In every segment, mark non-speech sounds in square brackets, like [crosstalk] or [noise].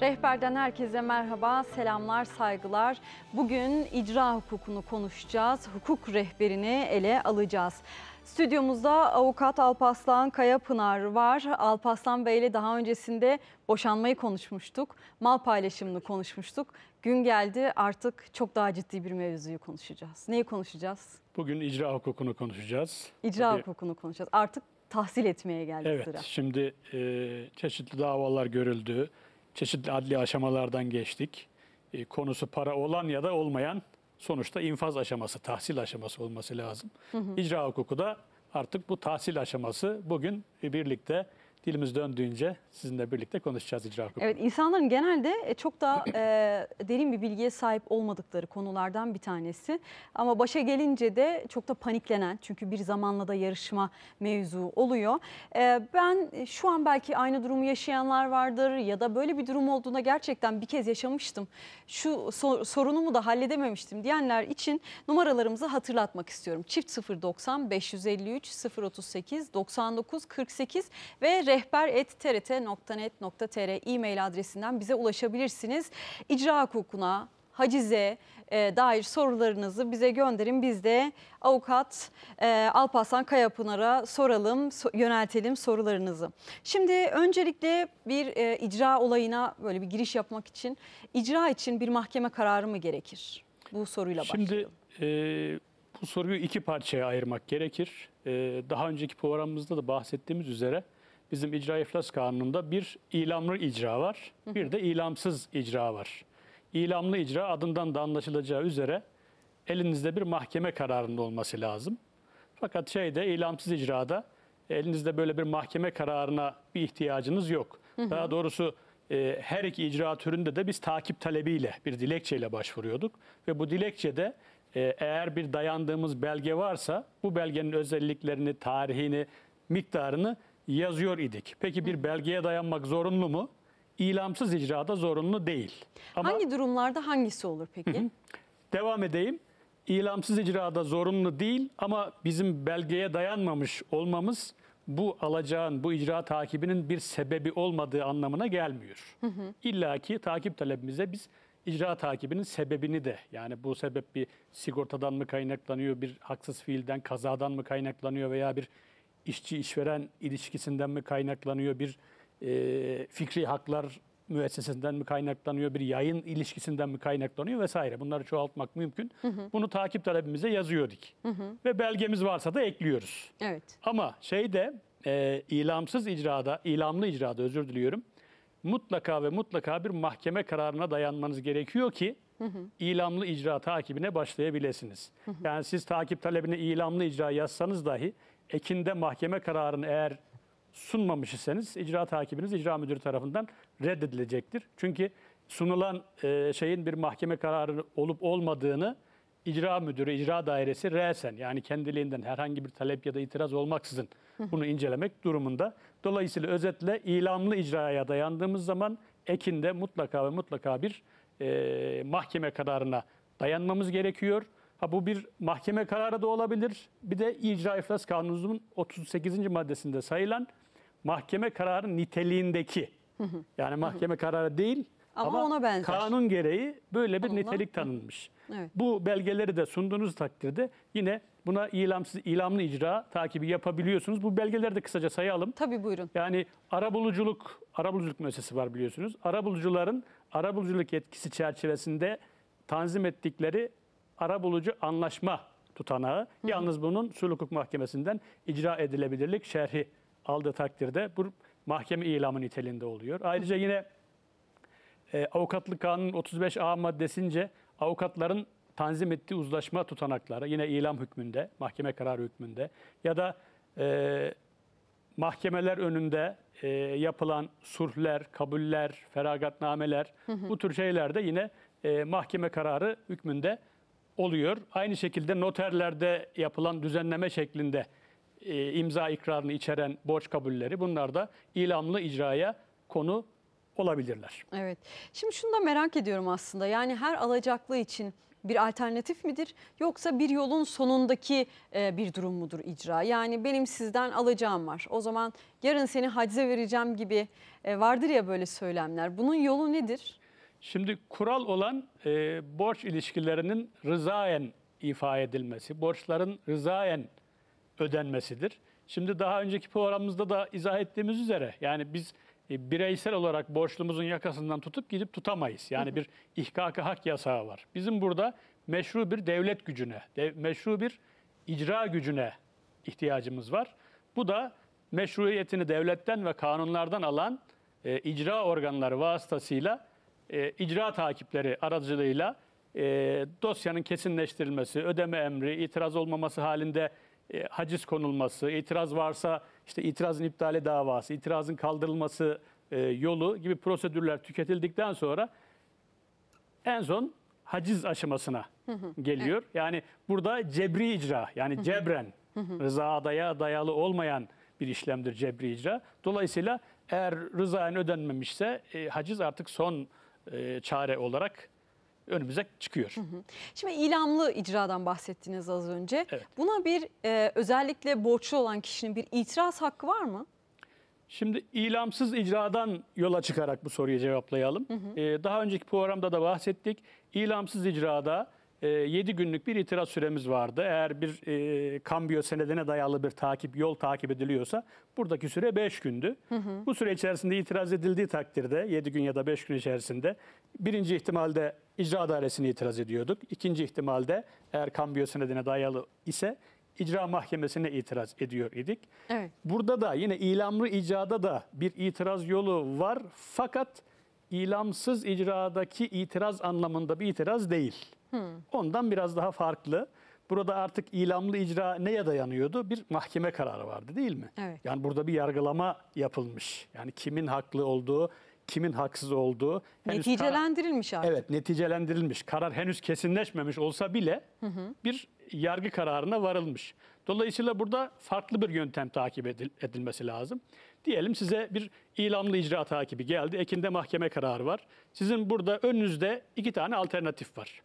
Rehberden herkese merhaba, selamlar, saygılar. Bugün icra hukukunu konuşacağız, hukuk rehberini ele alacağız. Stüdyomuzda avukat Alpaslan Kayapınar var. Alpaslan Bey ile daha öncesinde boşanmayı konuşmuştuk, mal paylaşımını konuşmuştuk. Gün geldi artık çok daha ciddi bir mevzuyu konuşacağız. Neyi konuşacağız? Bugün icra hukukunu konuşacağız. İcra Tabii. hukukunu konuşacağız. Artık tahsil etmeye geldi evet, sıra. Evet, şimdi e, çeşitli davalar görüldü çeşitli adli aşamalardan geçtik. E, konusu para olan ya da olmayan sonuçta infaz aşaması, tahsil aşaması olması lazım. Hı hı. İcra hukuku da artık bu tahsil aşaması bugün e, birlikte dilimiz döndüğünce sizinle birlikte konuşacağız icra hukukunu. Evet insanların genelde e, çok daha e, derin bir bilgiye sahip olmadıkları konulardan bir tanesi. Ama başa gelince de çok da paniklenen çünkü bir zamanla da yarışma mevzu oluyor. E, ben e, şu an belki aynı durumu yaşayanlar vardır ya da böyle bir durum olduğunda gerçekten bir kez yaşamıştım. Şu sor, sorunumu da halledememiştim diyenler için numaralarımızı hatırlatmak istiyorum. Çift 090 553 038 99 48 ve rehber.trt.net.tr e-mail adresinden bize ulaşabilirsiniz. İcra hukukuna, hacize e, dair sorularınızı bize gönderin. Biz de avukat e, Alparslan Kayapınar'a soralım, yöneltelim sorularınızı. Şimdi öncelikle bir e, icra olayına böyle bir giriş yapmak için icra için bir mahkeme kararı mı gerekir? Bu soruyla başlayalım. Şimdi e, bu soruyu iki parçaya ayırmak gerekir. E, daha önceki programımızda da bahsettiğimiz üzere bizim icra iflas kanununda bir ilamlı icra var, bir de ilamsız icra var. İlamlı icra adından da anlaşılacağı üzere elinizde bir mahkeme kararında olması lazım. Fakat şeyde ilamsız icrada elinizde böyle bir mahkeme kararına bir ihtiyacınız yok. Daha doğrusu e, her iki icra türünde de biz takip talebiyle bir dilekçeyle başvuruyorduk ve bu dilekçede e, eğer bir dayandığımız belge varsa bu belgenin özelliklerini, tarihini, miktarını yazıyor idik. Peki bir belgeye dayanmak zorunlu mu? İlamsız icrada zorunlu değil. Ama Hangi durumlarda hangisi olur peki? devam edeyim. İlamsız icrada zorunlu değil ama bizim belgeye dayanmamış olmamız bu alacağın, bu icra takibinin bir sebebi olmadığı anlamına gelmiyor. İlla ki takip talebimize biz icra takibinin sebebini de yani bu sebep bir sigortadan mı kaynaklanıyor, bir haksız fiilden, kazadan mı kaynaklanıyor veya bir işçi-işveren ilişkisinden mi kaynaklanıyor, bir e, fikri haklar müessesesinden mi kaynaklanıyor, bir yayın ilişkisinden mi kaynaklanıyor vesaire. Bunları çoğaltmak mümkün. Hı hı. Bunu takip talebimize yazıyorduk. Hı hı. Ve belgemiz varsa da ekliyoruz. Evet. Ama şeyde e, ilamsız icrada, ilamlı icrada özür diliyorum. Mutlaka ve mutlaka bir mahkeme kararına dayanmanız gerekiyor ki hı hı. ilamlı icra takibine başlayabilirsiniz. Yani siz takip talebine ilamlı icra yazsanız dahi Ekin'de mahkeme kararını eğer sunmamış iseniz icra takibiniz icra müdürü tarafından reddedilecektir. Çünkü sunulan e, şeyin bir mahkeme kararı olup olmadığını icra müdürü, icra dairesi re'sen yani kendiliğinden herhangi bir talep ya da itiraz olmaksızın bunu incelemek durumunda. Dolayısıyla özetle ilamlı icraya dayandığımız zaman Ekin'de mutlaka ve mutlaka bir e, mahkeme kararına dayanmamız gerekiyor. Ha bu bir mahkeme kararı da olabilir. Bir de icra iflas kanunumuzun 38. maddesinde sayılan mahkeme kararı niteliğindeki. Yani mahkeme kararı değil ama, ama ona benzer. kanun gereği böyle bir Onunla. nitelik tanınmış. Evet. Bu belgeleri de sunduğunuz takdirde yine buna ilamsız ilamlı icra takibi yapabiliyorsunuz. Bu belgeleri de kısaca sayalım. Tabii buyurun. Yani arabuluculuk arabuluculuk müessesesi var biliyorsunuz. Arabulucuların arabuluculuk yetkisi çerçevesinde tanzim ettikleri arabulucu anlaşma tutanağı. Hı. Yalnız bunun sulh hukuk mahkemesinden icra edilebilirlik şerhi aldığı takdirde bu mahkeme ilamı niteliğinde oluyor. Ayrıca yine e, avukatlık kanunun 35A maddesince avukatların tanzim ettiği uzlaşma tutanakları yine ilam hükmünde, mahkeme kararı hükmünde ya da e, mahkemeler önünde e, yapılan surhler, kabuller, feragatnameler hı hı. bu tür şeyler de yine e, mahkeme kararı hükmünde oluyor. Aynı şekilde noterlerde yapılan düzenleme şeklinde e, imza ikrarını içeren borç kabulleri bunlar da ilamlı icraya konu olabilirler. Evet. Şimdi şunu da merak ediyorum aslında. Yani her alacaklı için bir alternatif midir yoksa bir yolun sonundaki e, bir durum mudur icra? Yani benim sizden alacağım var. O zaman yarın seni hacize vereceğim gibi e, vardır ya böyle söylemler. Bunun yolu nedir? Şimdi kural olan e, borç ilişkilerinin rızaen ifa edilmesi, borçların rızaen ödenmesidir. Şimdi daha önceki programımızda da izah ettiğimiz üzere yani biz e, bireysel olarak borçlumuzun yakasından tutup gidip tutamayız. Yani bir ihkaka hak yasağı var. Bizim burada meşru bir devlet gücüne, de, meşru bir icra gücüne ihtiyacımız var. Bu da meşruiyetini devletten ve kanunlardan alan e, icra organları vasıtasıyla e, icra takipleri aracılığıyla e, dosyanın kesinleştirilmesi, ödeme emri, itiraz olmaması halinde e, haciz konulması, itiraz varsa işte itirazın iptali davası, itirazın kaldırılması e, yolu gibi prosedürler tüketildikten sonra en son haciz aşamasına geliyor. Evet. Yani burada cebri icra yani cebren rıza hı. dayalı olmayan bir işlemdir cebri icra. Dolayısıyla eğer rızaen ödenmemişse e, haciz artık son e, çare olarak önümüze çıkıyor. Şimdi ilamlı icradan bahsettiniz az önce. Evet. Buna bir e, özellikle borçlu olan kişinin bir itiraz hakkı var mı? Şimdi ilamsız icradan yola çıkarak bu soruyu cevaplayalım. Hı hı. E, daha önceki programda da bahsettik. İlamsız icrada 7 ee, günlük bir itiraz süremiz vardı. Eğer bir e, kambiyo senedine dayalı bir takip, yol takip ediliyorsa buradaki süre 5 gündü. Hı hı. Bu süre içerisinde itiraz edildiği takdirde 7 gün ya da 5 gün içerisinde birinci ihtimalde icra adaletini itiraz ediyorduk. İkinci ihtimalde eğer kambiyo senedine dayalı ise icra mahkemesine itiraz ediyor idik. Evet. Burada da yine ilamlı icada da bir itiraz yolu var fakat ilamsız icradaki itiraz anlamında bir itiraz değil. Hmm. Ondan biraz daha farklı. Burada artık ilamlı icra neye dayanıyordu? Bir mahkeme kararı vardı değil mi? Evet. Yani burada bir yargılama yapılmış. Yani kimin haklı olduğu, kimin haksız olduğu. Neticelendirilmiş karar, artık. Evet neticelendirilmiş. Karar henüz kesinleşmemiş olsa bile hı hı. bir yargı kararına varılmış. Dolayısıyla burada farklı bir yöntem takip edilmesi lazım. Diyelim size bir ilamlı icra takibi geldi. Ekinde mahkeme kararı var. Sizin burada önünüzde iki tane alternatif var.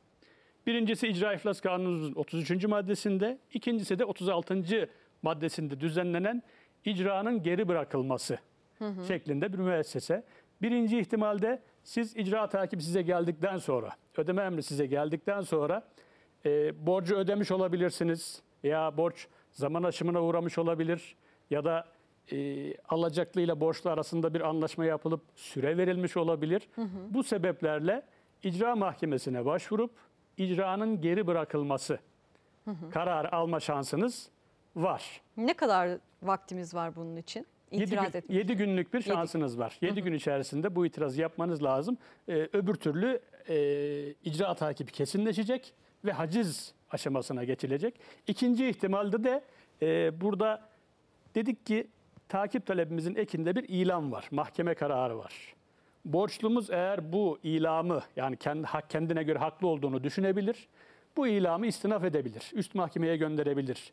Birincisi icra iflas kanunumuzun 33. maddesinde, ikincisi de 36. maddesinde düzenlenen icranın geri bırakılması hı hı. şeklinde bir müessese. Birinci ihtimalde siz icra takibi size geldikten sonra, ödeme emri size geldikten sonra e, borcu ödemiş olabilirsiniz. Ya borç zaman aşımına uğramış olabilir ya da e, ile borçlu arasında bir anlaşma yapılıp süre verilmiş olabilir. Hı hı. Bu sebeplerle icra mahkemesine başvurup icranın geri bırakılması hı hı. kararı alma şansınız var. Ne kadar vaktimiz var bunun için? İtiraz 7, gün, 7 günlük bir şansınız yedi. var. 7 gün içerisinde bu itirazı yapmanız lazım. Ee, öbür türlü e, icra takibi kesinleşecek ve haciz aşamasına geçilecek. İkinci ihtimalde de e, burada dedik ki takip talebimizin ekinde bir ilan var. Mahkeme kararı var. Borçlumuz eğer bu ilamı yani kendine göre haklı olduğunu düşünebilir. Bu ilamı istinaf edebilir. Üst mahkemeye gönderebilir.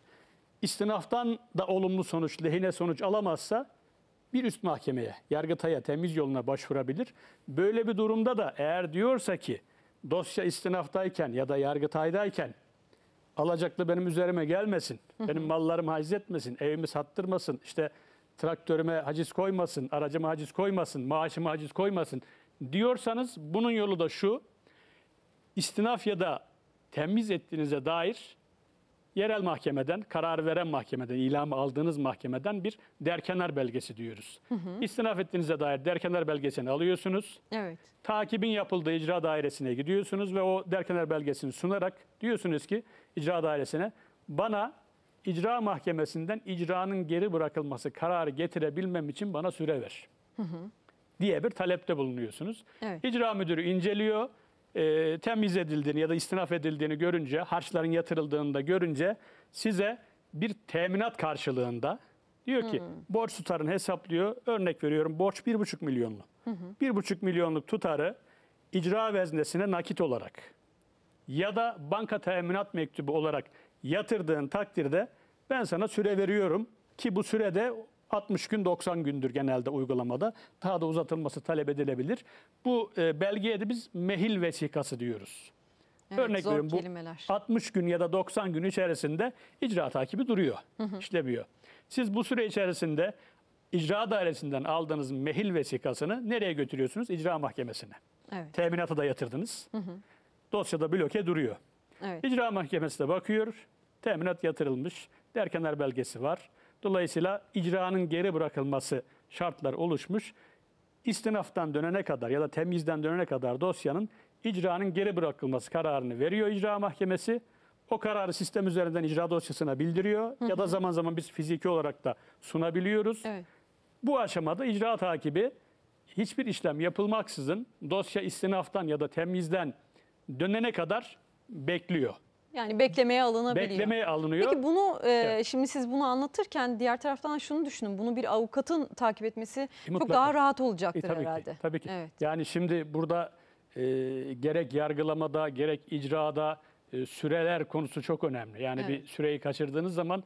İstinaftan da olumlu sonuç, lehine sonuç alamazsa bir üst mahkemeye, yargıtaya, temiz yoluna başvurabilir. Böyle bir durumda da eğer diyorsa ki dosya istinaftayken ya da yargıtaydayken alacaklı benim üzerime gelmesin, benim mallarım haiz etmesin, evimi sattırmasın, işte traktörüme haciz koymasın, aracıma haciz koymasın, maaşıma haciz koymasın diyorsanız bunun yolu da şu. İstinaf ya da temiz ettiğinize dair yerel mahkemeden, karar veren mahkemeden, ilamı aldığınız mahkemeden bir derkenar belgesi diyoruz. Hı hı. İstinaf ettiğinize dair derkenar belgesini alıyorsunuz. Evet. Takibin yapıldığı icra dairesine gidiyorsunuz ve o derkenar belgesini sunarak diyorsunuz ki icra dairesine bana icra mahkemesinden icranın geri bırakılması kararı getirebilmem için bana süre ver. Hı hı. Diye bir talepte bulunuyorsunuz. Evet. İcra müdürü inceliyor. E, temiz edildiğini ya da istinaf edildiğini görünce, harçların yatırıldığını da görünce size bir teminat karşılığında diyor ki hı hmm. borç tutarını hesaplıyor. Örnek veriyorum borç 1,5 milyonlu. 1,5 milyonluk tutarı icra veznesine nakit olarak ya da banka teminat mektubu olarak yatırdığın takdirde ben sana süre veriyorum ki bu sürede 60 gün 90 gündür genelde uygulamada. Daha da uzatılması talep edilebilir. Bu e, belgeye de biz mehil vesikası diyoruz. Evet, Örnek veriyorum bu 60 gün ya da 90 gün içerisinde icra takibi duruyor, hı hı. işlemiyor. Siz bu süre içerisinde icra dairesinden aldığınız mehil vesikasını nereye götürüyorsunuz? İcra mahkemesine. Evet. Teminata da yatırdınız. Hı hı. Dosyada bloke duruyor. Evet. İcra mahkemesi de bakıyor teminat yatırılmış, derkenar belgesi var. Dolayısıyla icranın geri bırakılması şartlar oluşmuş. İstinaftan dönene kadar ya da temizden dönene kadar dosyanın icranın geri bırakılması kararını veriyor icra mahkemesi. O kararı sistem üzerinden icra dosyasına bildiriyor hı hı. ya da zaman zaman biz fiziki olarak da sunabiliyoruz. Evet. Bu aşamada icra takibi hiçbir işlem yapılmaksızın dosya istinaftan ya da temizden dönene kadar bekliyor. Yani beklemeye alınabiliyor. Beklemeye alınıyor. Peki bunu e, evet. şimdi siz bunu anlatırken diğer taraftan şunu düşünün. Bunu bir avukatın takip etmesi e, çok daha rahat olacaktır e, tabii herhalde. Ki, tabii ki. Evet. Yani şimdi burada e, gerek yargılamada gerek icrada e, süreler konusu çok önemli. Yani evet. bir süreyi kaçırdığınız zaman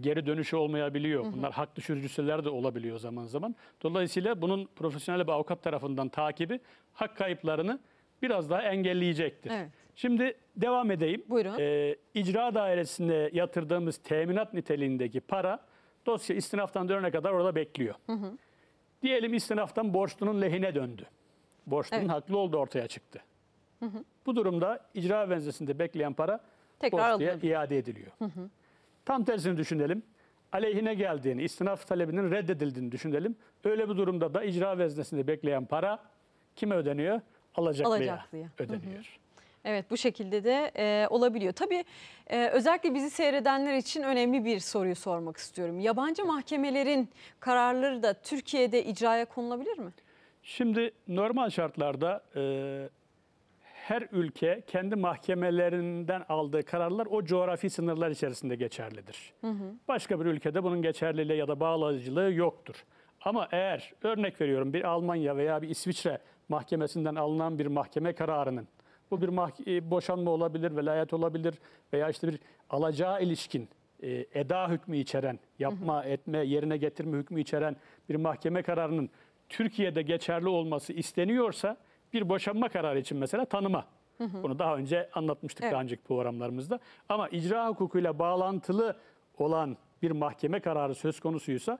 geri dönüşü olmayabiliyor. Bunlar hı hı. hak düşürücüsüler de olabiliyor zaman zaman. Dolayısıyla bunun profesyonel bir avukat tarafından takibi hak kayıplarını biraz daha engelleyecektir. Evet. Şimdi devam edeyim. Buyurun. Ee, icra dairesinde yatırdığımız teminat niteliğindeki para dosya istinaftan dönene kadar orada bekliyor. Hı hı. Diyelim istinaftan borçlunun lehine döndü. Borçlunun evet. haklı olduğu ortaya çıktı. Hı hı. Bu durumda icra benzesinde bekleyen para Tekrar borçluya alınır. iade ediliyor. Hı hı. Tam tersini düşünelim. Aleyhine geldiğini, istinaf talebinin reddedildiğini düşünelim. Öyle bir durumda da icra veznesinde bekleyen para kime ödeniyor? Alacaklıya, Alacaklıya. ödeniyor. Hı hı. Evet bu şekilde de e, olabiliyor. Tabii e, özellikle bizi seyredenler için önemli bir soruyu sormak istiyorum. Yabancı mahkemelerin kararları da Türkiye'de icraya konulabilir mi? Şimdi normal şartlarda e, her ülke kendi mahkemelerinden aldığı kararlar o coğrafi sınırlar içerisinde geçerlidir. Hı hı. Başka bir ülkede bunun geçerliliği ya da bağlayıcılığı yoktur. Ama eğer örnek veriyorum bir Almanya veya bir İsviçre mahkemesinden alınan bir mahkeme kararının bu bir e, boşanma olabilir, velayet olabilir veya işte bir alacağı ilişkin e, eda hükmü içeren, yapma, etme, yerine getirme hükmü içeren bir mahkeme kararının Türkiye'de geçerli olması isteniyorsa bir boşanma kararı için mesela tanıma. Bunu daha önce anlatmıştık evet. daha önceki programlarımızda. Ama icra hukukuyla bağlantılı olan bir mahkeme kararı söz konusuysa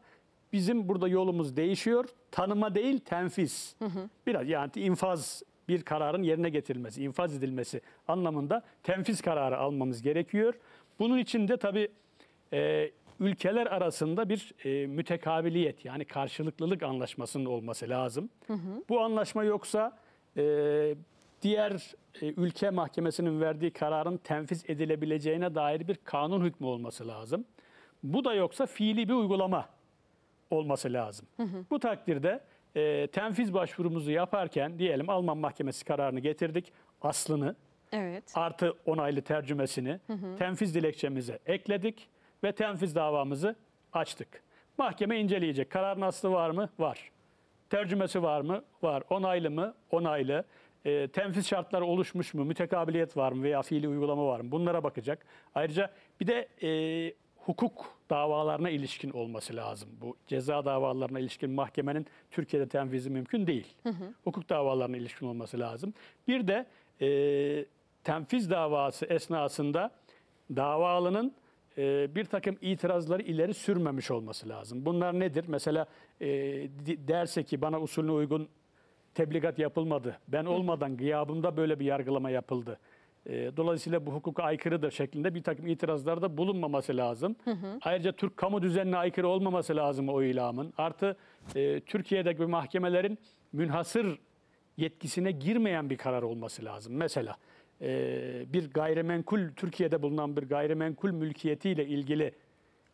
bizim burada yolumuz değişiyor. Tanıma değil tenfiz. Hı hı. Biraz yani infaz bir kararın yerine getirilmesi, infaz edilmesi anlamında tenfiz kararı almamız gerekiyor. Bunun için de tabii e, ülkeler arasında bir e, mütekabiliyet yani karşılıklılık anlaşmasının olması lazım. Hı hı. Bu anlaşma yoksa e, diğer e, ülke mahkemesinin verdiği kararın tenfiz edilebileceğine dair bir kanun hükmü olması lazım. Bu da yoksa fiili bir uygulama olması lazım. Hı hı. Bu takdirde e, tenfiz başvurumuzu yaparken diyelim Alman mahkemesi kararını getirdik. Aslını evet. artı onaylı tercümesini hı hı. tenfiz dilekçemize ekledik ve tenfiz davamızı açtık. Mahkeme inceleyecek. Kararın aslı var mı? Var. Tercümesi var mı? Var. Onaylı mı? Onaylı. E, tenfiz şartları oluşmuş mu? Mütekabiliyet var mı? Veya fiili uygulama var mı? Bunlara bakacak. Ayrıca bir de e, hukuk davalarına ilişkin olması lazım. Bu ceza davalarına ilişkin mahkemenin Türkiye'de tenvizi mümkün değil. Hı hı. Hukuk davalarına ilişkin olması lazım. Bir de e, tenfiz davası esnasında davalının e, bir takım itirazları ileri sürmemiş olması lazım. Bunlar nedir? Mesela e, derse ki bana usulüne uygun tebligat yapılmadı. Ben olmadan gıyabımda böyle bir yargılama yapıldı ee, dolayısıyla bu hukuka aykırıdır şeklinde bir takım itirazlarda bulunmaması lazım. Hı hı. Ayrıca Türk kamu düzenine aykırı olmaması lazım o ilamın. Artı e, Türkiye'deki mahkemelerin münhasır yetkisine girmeyen bir karar olması lazım. Mesela e, bir gayrimenkul, Türkiye'de bulunan bir gayrimenkul mülkiyetiyle ilgili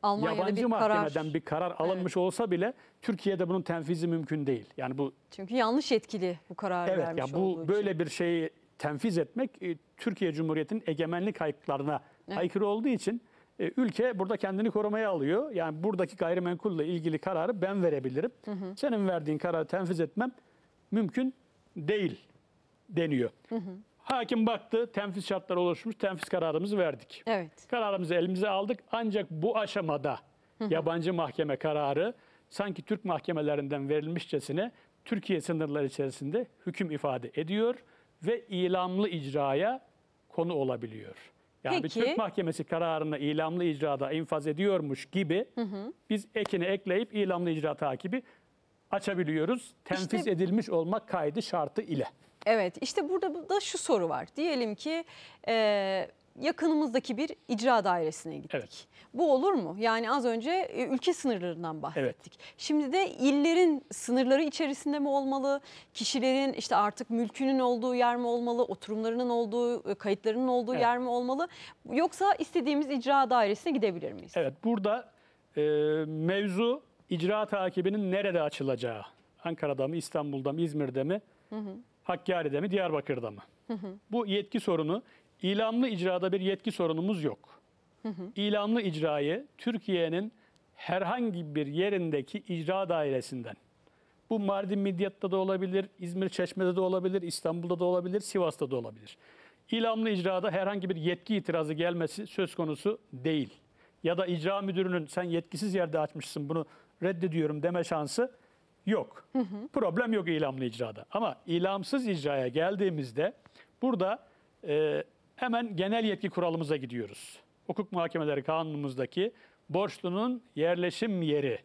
Almanya'da yabancı bir mahkemeden karar. bir karar alınmış evet. olsa bile Türkiye'de bunun tenfizi mümkün değil. Yani bu Çünkü yanlış etkili bu karar evet, vermiş ya bu böyle için. bir şey tenfiz etmek e, Türkiye Cumhuriyeti'nin egemenlik hayklarına evet. aykırı olduğu için e, ülke burada kendini korumaya alıyor. Yani buradaki gayrimenkulle ilgili kararı ben verebilirim. Hı hı. Senin verdiğin kararı tenfiz etmem mümkün değil deniyor. Hı hı. Hakim baktı, tenfiz şartları oluşmuş, tenfiz kararımızı verdik. Evet. Kararımızı elimize aldık ancak bu aşamada hı hı. yabancı mahkeme kararı sanki Türk mahkemelerinden verilmişçesine Türkiye sınırları içerisinde hüküm ifade ediyor ve ilamlı icraya konu olabiliyor. Yani Peki. bir Türk mahkemesi kararını ilamlı icrada infaz ediyormuş gibi hı hı. biz ekini ekleyip ilamlı icra takibi açabiliyoruz. Tenfiz işte, edilmiş olmak kaydı şartı ile. Evet işte burada da şu soru var. Diyelim ki e, yakınımızdaki bir icra dairesine gittik. Evet. Bu olur mu? Yani az önce e, ülke sınırlarından bahsettik. Evet. Şimdi de illerin sınırları içerisinde mi olmalı? Kişilerin işte artık mülkünün olduğu yer mi olmalı? Oturumlarının olduğu, e, kayıtlarının olduğu evet. yer mi olmalı? Yoksa istediğimiz icra dairesine gidebilir miyiz? Evet burada e, mevzu icra takibinin nerede açılacağı. Ankara'da mı, İstanbul'da mı, İzmir'de mi, hı hı. Hakkari'de mi, Diyarbakır'da mı? Hı hı. Bu yetki sorunu İlamlı icrada bir yetki sorunumuz yok. Hı hı. İlamlı icrayı Türkiye'nin herhangi bir yerindeki icra dairesinden, bu Mardin Midyat'ta da olabilir, İzmir Çeşme'de de olabilir, İstanbul'da da olabilir, Sivas'ta da olabilir. İlamlı icrada herhangi bir yetki itirazı gelmesi söz konusu değil. Ya da icra müdürünün sen yetkisiz yerde açmışsın bunu reddediyorum deme şansı yok. Hı hı. Problem yok ilamlı icrada. Ama ilamsız icraya geldiğimizde burada e, Hemen genel yetki kuralımıza gidiyoruz. Hukuk muhakemeleri kanunumuzdaki borçlunun yerleşim yeri,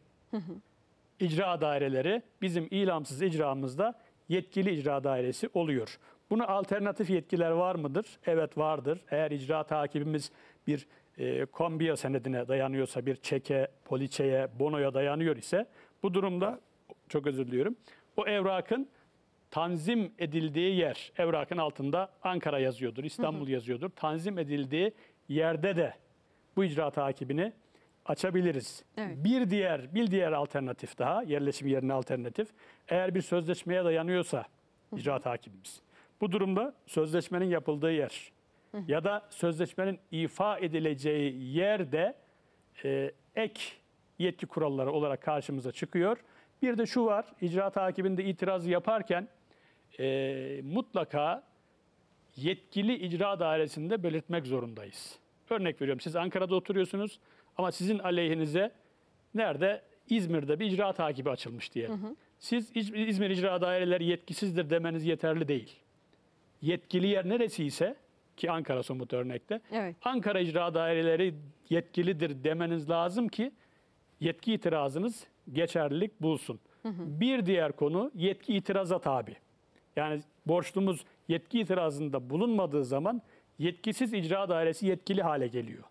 icra daireleri bizim ilamsız icramızda yetkili icra dairesi oluyor. Bunu alternatif yetkiler var mıdır? Evet vardır. Eğer icra takibimiz bir e, kombiyo senedine dayanıyorsa, bir çeke, poliçeye, bonoya dayanıyor ise bu durumda çok özür diliyorum. O evrakın tanzim edildiği yer evrakın altında Ankara yazıyordur, İstanbul yazıyordur. Tanzim edildiği yerde de bu icra takibini açabiliriz. Evet. Bir diğer bir diğer alternatif daha yerleşim yerine alternatif. Eğer bir sözleşmeye dayanıyorsa icra takibimiz. Bu durumda sözleşmenin yapıldığı yer ya da sözleşmenin ifa edileceği yerde e, ek yetki kuralları olarak karşımıza çıkıyor. Bir de şu var, icra takibinde itiraz yaparken e, mutlaka yetkili icra dairesinde belirtmek zorundayız. Örnek veriyorum siz Ankara'da oturuyorsunuz ama sizin aleyhinize nerede? İzmir'de bir icra takibi açılmış diye. Hı hı. Siz İzmir icra daireleri yetkisizdir demeniz yeterli değil. Yetkili yer neresi ise ki Ankara somut örnekte. Evet. Ankara icra daireleri yetkilidir demeniz lazım ki yetki itirazınız geçerlilik bulsun. Hı hı. Bir diğer konu yetki itiraza tabi. Yani borçlumuz yetki itirazında bulunmadığı zaman yetkisiz icra dairesi yetkili hale geliyor.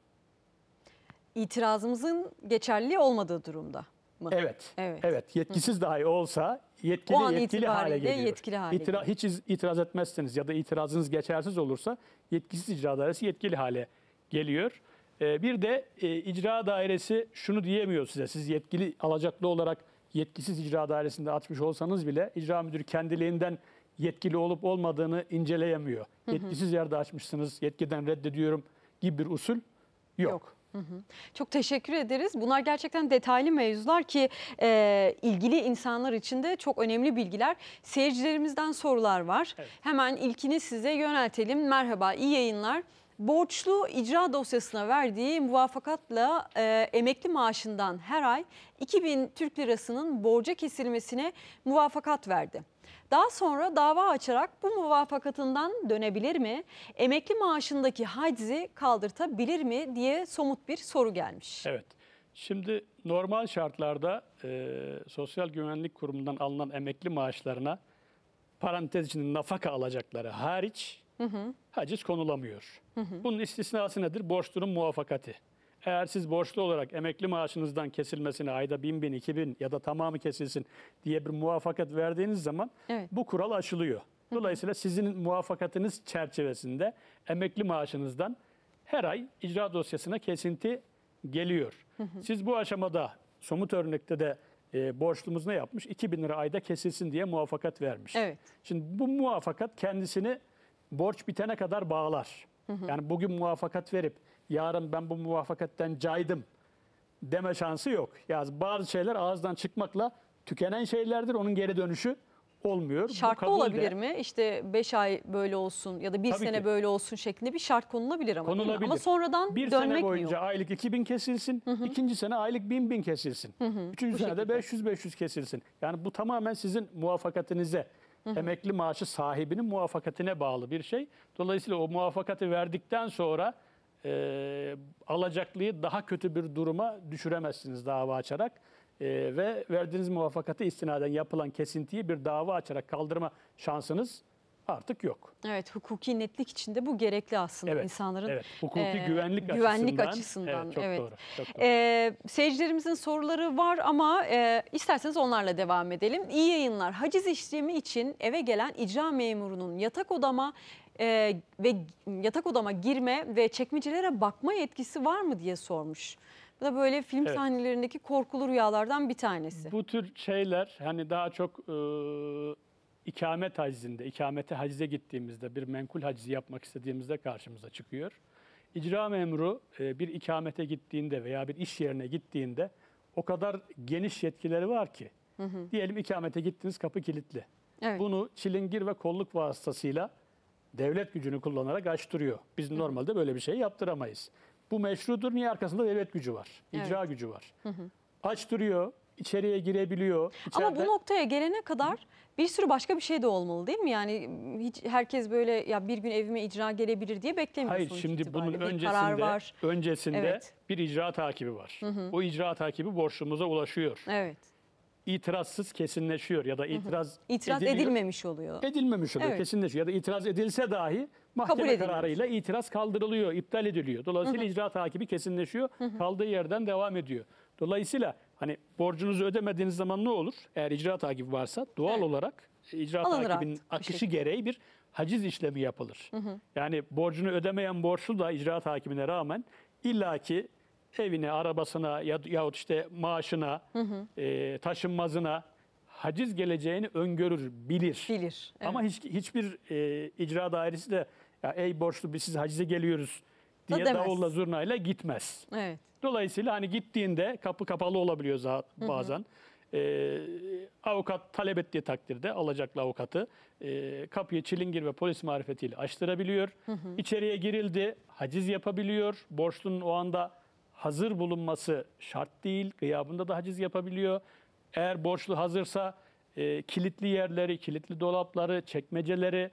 İtirazımızın geçerli olmadığı durumda mı? Evet. Evet. evet. Yetkisiz Hı. dahi olsa yetkili o an yetkili hale geliyor. Yetkili hale İtira geliyor. hiç itiraz etmezseniz ya da itirazınız geçersiz olursa yetkisiz icra dairesi yetkili hale geliyor. Ee, bir de e, icra dairesi şunu diyemiyor size. Siz yetkili alacaklı olarak yetkisiz icra dairesinde açmış olsanız bile icra müdürü kendiliğinden yetkili olup olmadığını inceleyemiyor. Hı hı. Yetkisiz yerde açmışsınız, yetkiden reddediyorum gibi bir usul yok. yok. Çok teşekkür ederiz. Bunlar gerçekten detaylı mevzular ki e, ilgili insanlar için de çok önemli bilgiler. Seyircilerimizden sorular var. Evet. Hemen ilkini size yöneltelim. Merhaba, iyi yayınlar. Borçlu icra dosyasına verdiği muvafakatla e, emekli maaşından her ay 2000 Türk lirasının borca kesilmesine muvafakat verdi. Daha sonra dava açarak bu muvafakatından dönebilir mi? Emekli maaşındaki haczi kaldırtabilir mi diye somut bir soru gelmiş. Evet. Şimdi normal şartlarda e, Sosyal Güvenlik Kurumu'ndan alınan emekli maaşlarına parantez içinde nafaka alacakları hariç hı hı. haciz konulamıyor. Hı hı. Bunun istisnası nedir? Borç durum muvafakati. Eğer siz borçlu olarak emekli maaşınızdan kesilmesine ayda 1000 bin, 2000 ya da tamamı kesilsin diye bir muvaffakat verdiğiniz zaman evet. bu kural aşılıyor. Dolayısıyla sizin muvaffakatınız çerçevesinde emekli maaşınızdan her ay icra dosyasına kesinti geliyor. Siz bu aşamada somut örnekte de e, borçlumuz ne yapmış? 2000 lira ayda kesilsin diye muvaffakat vermiş. Evet. Şimdi bu muvaffakat kendisini borç bitene kadar bağlar. Yani bugün muvaffakat verip yarın ben bu muvafakatten caydım deme şansı yok. Yani bazı şeyler ağızdan çıkmakla tükenen şeylerdir. Onun geri dönüşü olmuyor. Şartlı olabilir mi? İşte 5 ay böyle olsun ya da 1 sene ki. böyle olsun şeklinde bir şart konulabilir ama. Konulabilir. Ama sonradan bir dönmek sene boyunca yok. aylık 2000 kesilsin, hı hı. ikinci sene aylık 1000 bin kesilsin. Hı hı. Üçüncü bu senede 500-500 kesilsin. Yani bu tamamen sizin muvaffakatinize, hı hı. emekli maaşı sahibinin muvaffakatine bağlı bir şey. Dolayısıyla o muvaffakatı verdikten sonra e, ee, alacaklıyı daha kötü bir duruma düşüremezsiniz dava açarak. E, ve verdiğiniz muvaffakata istinaden yapılan kesintiyi bir dava açarak kaldırma şansınız artık yok. Evet, hukuki netlik içinde bu gerekli aslında evet, insanların. Evet, hukuki e, güvenlik, güvenlik açısından. açısından evet, çok evet. doğru. Çok doğru. E, seyircilerimizin soruları var ama e, isterseniz onlarla devam edelim. İyi yayınlar. Haciz işlemi için eve gelen icra memurunun yatak odama e, ve yatak odama girme ve çekmecelere bakma yetkisi var mı diye sormuş. Bu da böyle film evet. sahnelerindeki korkulu rüyalardan bir tanesi. Bu tür şeyler hani daha çok e, ikamet hacizinde, ikamete hacize gittiğimizde bir menkul hacizi yapmak istediğimizde karşımıza çıkıyor. İcra memuru e, bir ikamete gittiğinde veya bir iş yerine gittiğinde o kadar geniş yetkileri var ki. Hı hı. Diyelim ikamete gittiniz kapı kilitli. Evet. Bunu çilingir ve kolluk vasıtasıyla devlet gücünü kullanarak açtırıyor. Biz normalde böyle bir şey yaptıramayız. Bu meşrudur. Niye? Arkasında devlet gücü var. icra evet. gücü var. Hı hı. Açtırıyor, içeriye girebiliyor. İçeride... Ama bu noktaya gelene kadar bir sürü başka bir şey de olmalı değil mi? Yani hiç herkes böyle ya bir gün evime icra gelebilir diye beklemiyor Hayır şimdi itibariyle. bunun öncesinde, bir karar var. öncesinde evet. bir icra takibi var. Hı hı. O icra takibi borçlumuza ulaşıyor. Evet itirazsız kesinleşiyor ya da itiraz İtiraz edilmemiş oluyor. edilmemiş oluyor, Evet. kesinleşiyor ya da itiraz edilse dahi mahkeme edilmiş. kararıyla itiraz kaldırılıyor, iptal ediliyor. Dolayısıyla icra takibi kesinleşiyor, kaldığı yerden devam ediyor. Dolayısıyla hani borcunuzu ödemediğiniz zaman ne olur? Eğer icra takibi varsa doğal olarak icra Alınır takibinin artık akışı şekilde. gereği bir haciz işlemi yapılır. Yani borcunu ödemeyen borçlu da icra takibine rağmen illaki evine, arabasına ya, yahut işte maaşına, hı hı. E, taşınmazına haciz geleceğini öngörür, bilir. Bilir. Evet. Ama hiç, hiçbir e, icra dairesi de ya ey borçlu biz siz hacize geliyoruz diye da davulla zurnayla gitmez. Evet. Dolayısıyla hani gittiğinde kapı kapalı olabiliyor zaten bazen. Hı hı. E, avukat talep ettiği takdirde alacaklı avukatı e, kapıyı çilingir ve polis marifetiyle açtırabiliyor. Hı hı. İçeriye girildi, haciz yapabiliyor. Borçlunun o anda hazır bulunması şart değil. Gıyabında da haciz yapabiliyor. Eğer borçlu hazırsa e, kilitli yerleri, kilitli dolapları, çekmeceleri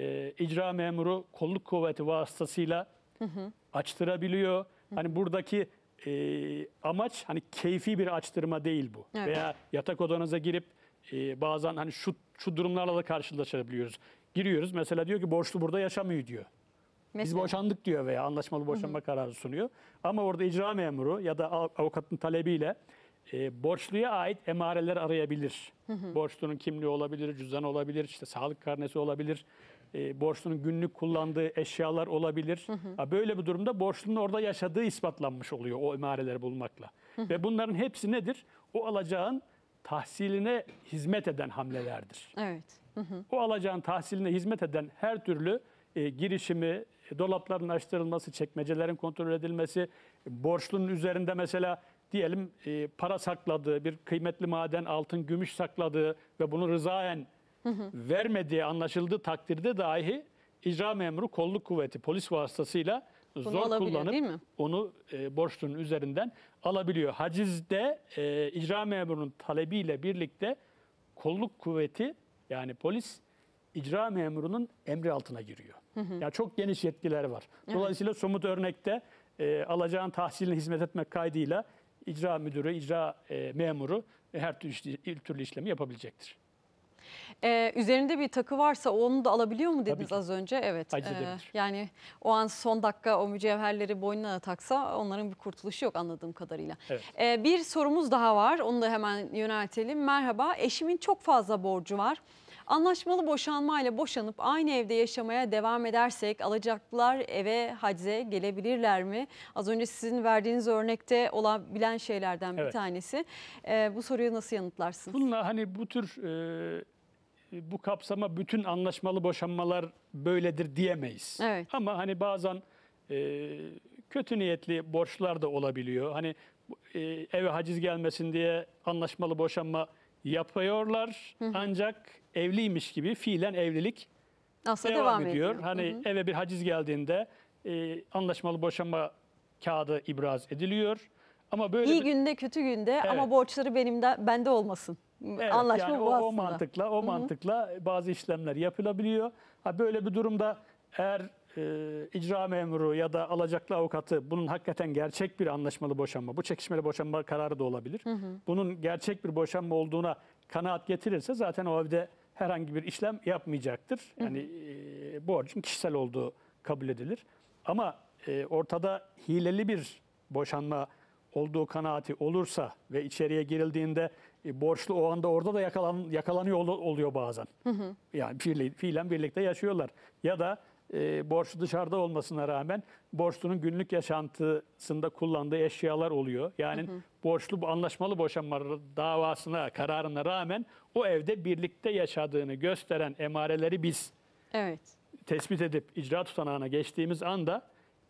e, icra memuru kolluk kuvveti vasıtasıyla hı hı. açtırabiliyor. Hı Hani buradaki e, amaç hani keyfi bir açtırma değil bu. Evet. Veya yatak odanıza girip e, bazen hani şu şu durumlarla da karşılaşabiliyoruz. Giriyoruz mesela diyor ki borçlu burada yaşamıyor diyor. Mesela? Biz boşandık diyor veya anlaşmalı boşanma kararı sunuyor. Ama orada icra memuru ya da avukatın talebiyle e, borçluya ait emareler arayabilir. Hı hı. Borçlunun kimliği olabilir, cüzdan olabilir, işte sağlık karnesi olabilir. E, borçlunun günlük kullandığı eşyalar olabilir. Hı hı. Böyle bir durumda borçlunun orada yaşadığı ispatlanmış oluyor o emareleri bulmakla. Hı hı. Ve bunların hepsi nedir? O alacağın tahsiline hizmet eden hamlelerdir. Evet. Hı hı. O alacağın tahsiline hizmet eden her türlü e, girişimi, e, dolapların açtırılması, çekmecelerin kontrol edilmesi, borçlunun üzerinde mesela diyelim e, para sakladığı, bir kıymetli maden, altın, gümüş sakladığı ve bunu rızaen vermediği anlaşıldığı takdirde dahi icra memuru kolluk kuvveti polis vasıtasıyla bunu zor kullanıp onu e, borçlunun üzerinden alabiliyor. Hacizde e, icra memurunun talebiyle birlikte kolluk kuvveti yani polis icra memurunun emri altına giriyor. Ya Yani çok geniş yetkileri var. Dolayısıyla evet. somut örnekte e, alacağın tahsiline hizmet etmek kaydıyla icra müdürü, icra e, memuru e, her türlü, türlü işlemi yapabilecektir. Ee, üzerinde bir takı varsa onu da alabiliyor mu dediniz az önce? Evet. Haciz ee, edebilir. yani o an son dakika o mücevherleri boynuna taksa onların bir kurtuluşu yok anladığım kadarıyla. Evet. Ee, bir sorumuz daha var. Onu da hemen yöneltelim. Merhaba. Eşimin çok fazla borcu var. Anlaşmalı boşanmayla boşanıp aynı evde yaşamaya devam edersek alacaklılar eve hacze gelebilirler mi? Az önce sizin verdiğiniz örnekte olabilen şeylerden bir evet. tanesi. Ee, bu soruyu nasıl yanıtlarsınız? Bununla hani bu tür e, bu kapsama bütün anlaşmalı boşanmalar böyledir diyemeyiz. Evet. Ama hani bazen e, kötü niyetli borçlar da olabiliyor. Hani e, eve haciz gelmesin diye anlaşmalı boşanma yapıyorlar ancak evliymiş gibi fiilen evlilik Aslında devam, devam ediyor. ediyor. Hani hı hı. eve bir haciz geldiğinde e, anlaşmalı boşanma kağıdı ibraz ediliyor. Ama böyle İyi bir... günde kötü günde evet. ama borçları benim de bende olmasın. Evet, Anlaşma yani bu o, aslında. O mantıkla, o Hı -hı. mantıkla bazı işlemler yapılabiliyor. Ha böyle bir durumda eğer e, icra memuru ya da alacaklı avukatı bunun hakikaten gerçek bir anlaşmalı boşanma, bu çekişmeli boşanma kararı da olabilir. Hı hı. Bunun gerçek bir boşanma olduğuna kanaat getirirse zaten o evde herhangi bir işlem yapmayacaktır. Yani hı hı. E, borcun kişisel olduğu kabul edilir. Ama e, ortada hileli bir boşanma olduğu kanaati olursa ve içeriye girildiğinde e, borçlu o anda orada da yakalan, yakalanıyor oluyor bazen. Hı hı. Yani fiili, fiilen birlikte yaşıyorlar. Ya da e, borçlu dışarıda olmasına rağmen borçlunun günlük yaşantısında kullandığı eşyalar oluyor. Yani hı hı. borçlu anlaşmalı boşanma davasına, kararına rağmen o evde birlikte yaşadığını gösteren emareleri biz evet. tespit edip icra tutanağına geçtiğimiz anda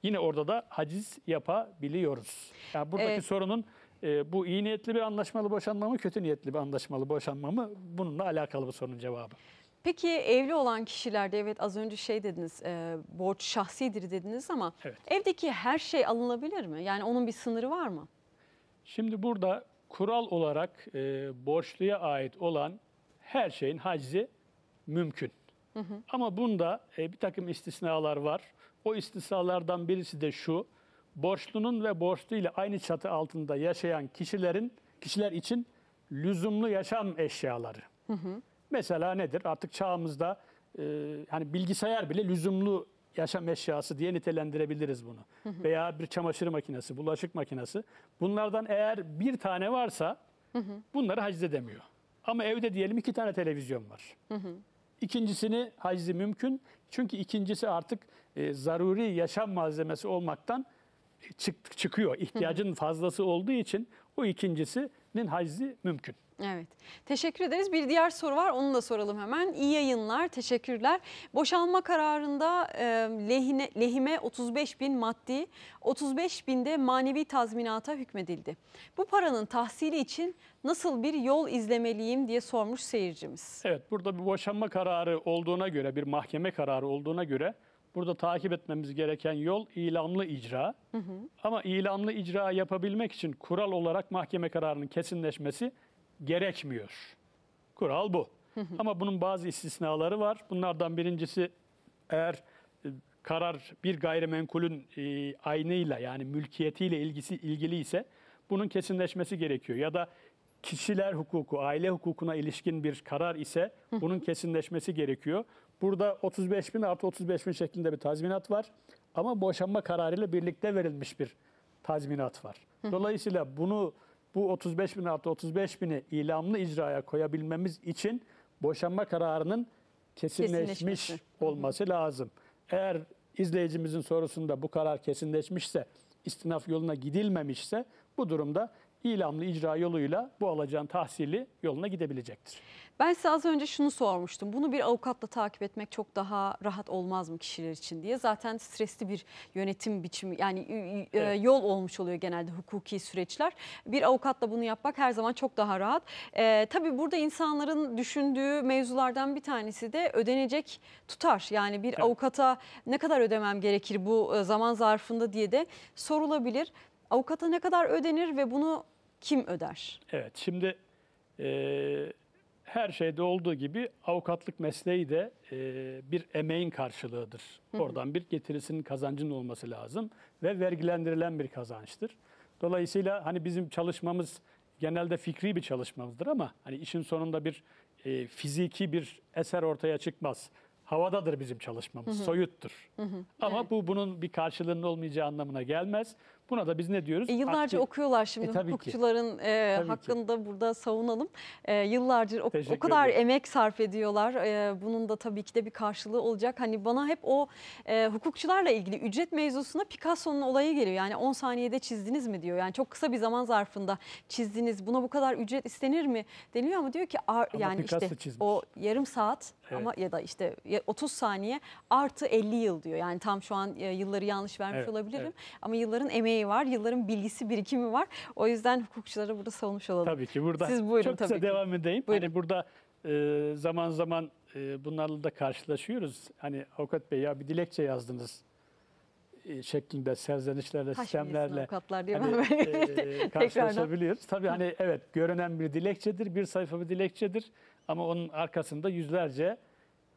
yine orada da haciz yapabiliyoruz. Yani buradaki evet. sorunun e, bu iyi niyetli bir anlaşmalı boşanma mı, kötü niyetli bir anlaşmalı boşanma mı? Bununla alakalı bu sorunun cevabı. Peki evli olan kişilerde evet az önce şey dediniz e, borç şahsidir dediniz ama evet. evdeki her şey alınabilir mi? Yani onun bir sınırı var mı? Şimdi burada kural olarak e, borçluya ait olan her şeyin haczi mümkün. Hı hı. Ama bunda e, bir takım istisnalar var. O istisnalardan birisi de şu. Borçlunun ve borçlu ile aynı çatı altında yaşayan kişilerin kişiler için lüzumlu yaşam eşyaları. Hı hı. Mesela nedir? Artık çağımızda e, hani bilgisayar bile lüzumlu yaşam eşyası diye nitelendirebiliriz bunu. Hı hı. Veya bir çamaşır makinesi, bulaşık makinesi. Bunlardan eğer bir tane varsa hı hı. bunları haciz edemiyor. Ama evde diyelim iki tane televizyon var. Hı hı. İkincisini hacizi mümkün. Çünkü ikincisi artık e, zaruri yaşam malzemesi olmaktan e, çık, çıkıyor. İhtiyacın hı hı. fazlası olduğu için o ikincisinin hacizi mümkün. Evet. Teşekkür ederiz. Bir diğer soru var. Onu da soralım hemen. İyi yayınlar. Teşekkürler. Boşanma kararında e, lehine, lehime 35 bin maddi, 35 binde manevi tazminata hükmedildi. Bu paranın tahsili için nasıl bir yol izlemeliyim diye sormuş seyircimiz. Evet. Burada bir boşanma kararı olduğuna göre, bir mahkeme kararı olduğuna göre burada takip etmemiz gereken yol ilamlı icra. Hı hı. Ama ilamlı icra yapabilmek için kural olarak mahkeme kararının kesinleşmesi gerekmiyor. Kural bu. [laughs] Ama bunun bazı istisnaları var. Bunlardan birincisi eğer e, karar bir gayrimenkulün e, aynıyla yani mülkiyetiyle ilgisi ilgili ise bunun kesinleşmesi gerekiyor. Ya da kişiler hukuku, aile hukukuna ilişkin bir karar ise bunun kesinleşmesi gerekiyor. Burada 35 bin artı 35 bin şeklinde bir tazminat var. Ama boşanma kararıyla birlikte verilmiş bir tazminat var. Dolayısıyla bunu bu 35 bin artı 35 bini ilamlı icraya koyabilmemiz için boşanma kararının kesinleşmiş olması lazım. Eğer izleyicimizin sorusunda bu karar kesinleşmişse, istinaf yoluna gidilmemişse bu durumda ilamlı icra yoluyla bu alacağın tahsili yoluna gidebilecektir. Ben size az önce şunu sormuştum. Bunu bir avukatla takip etmek çok daha rahat olmaz mı kişiler için diye. Zaten stresli bir yönetim biçimi yani e, evet. yol olmuş oluyor genelde hukuki süreçler. Bir avukatla bunu yapmak her zaman çok daha rahat. Ee, tabii burada insanların düşündüğü mevzulardan bir tanesi de ödenecek tutar. Yani bir evet. avukata ne kadar ödemem gerekir bu e, zaman zarfında diye de sorulabilir. Avukata ne kadar ödenir ve bunu kim öder? Evet şimdi e, her şeyde olduğu gibi avukatlık mesleği de e, bir emeğin karşılığıdır. Oradan bir getirisinin kazancının olması lazım ve vergilendirilen bir kazançtır. Dolayısıyla hani bizim çalışmamız genelde fikri bir çalışmamızdır ama hani işin sonunda bir e, fiziki bir eser ortaya çıkmaz. Havadadır bizim çalışmamız, hı hı. soyuttur. Hı hı. Ama evet. bu bunun bir karşılığının olmayacağı anlamına gelmez. Buna da biz ne diyoruz? E, yıllarca Hakki... okuyorlar şimdi e, hukukçuların e, tabii hakkını da burada savunalım. E, yıllarca o, o kadar ederim. emek sarf ediyorlar. E, bunun da tabii ki de bir karşılığı olacak. Hani bana hep o e, hukukçularla ilgili ücret mevzusuna Picasso'nun olayı geliyor. Yani 10 saniyede çizdiniz mi diyor. Yani çok kısa bir zaman zarfında çizdiniz. Buna bu kadar ücret istenir mi deniyor ama diyor ki ar, ama yani Picasso işte çizmiş. o yarım saat evet. ama ya da işte 30 saniye artı 50 yıl diyor. Yani tam şu an e, yılları yanlış vermiş evet, olabilirim evet. ama yılların emeği emeği var, yılların bilgisi birikimi var. O yüzden hukukçulara burada savunmuş olalım. Tabii ki burada. Siz buyurun Çok tabii kısa ki. devam edeyim. Hani buyurun. Hani burada e, zaman zaman e, bunlarla da karşılaşıyoruz. Hani avukat bey ya bir dilekçe yazdınız e, şeklinde serzenişlerle, Taş sistemlerle avukatlar diye hani, e, [laughs] e, karşılaşabiliyoruz. Tabii hani evet görünen bir dilekçedir, bir sayfa bir dilekçedir ama onun arkasında yüzlerce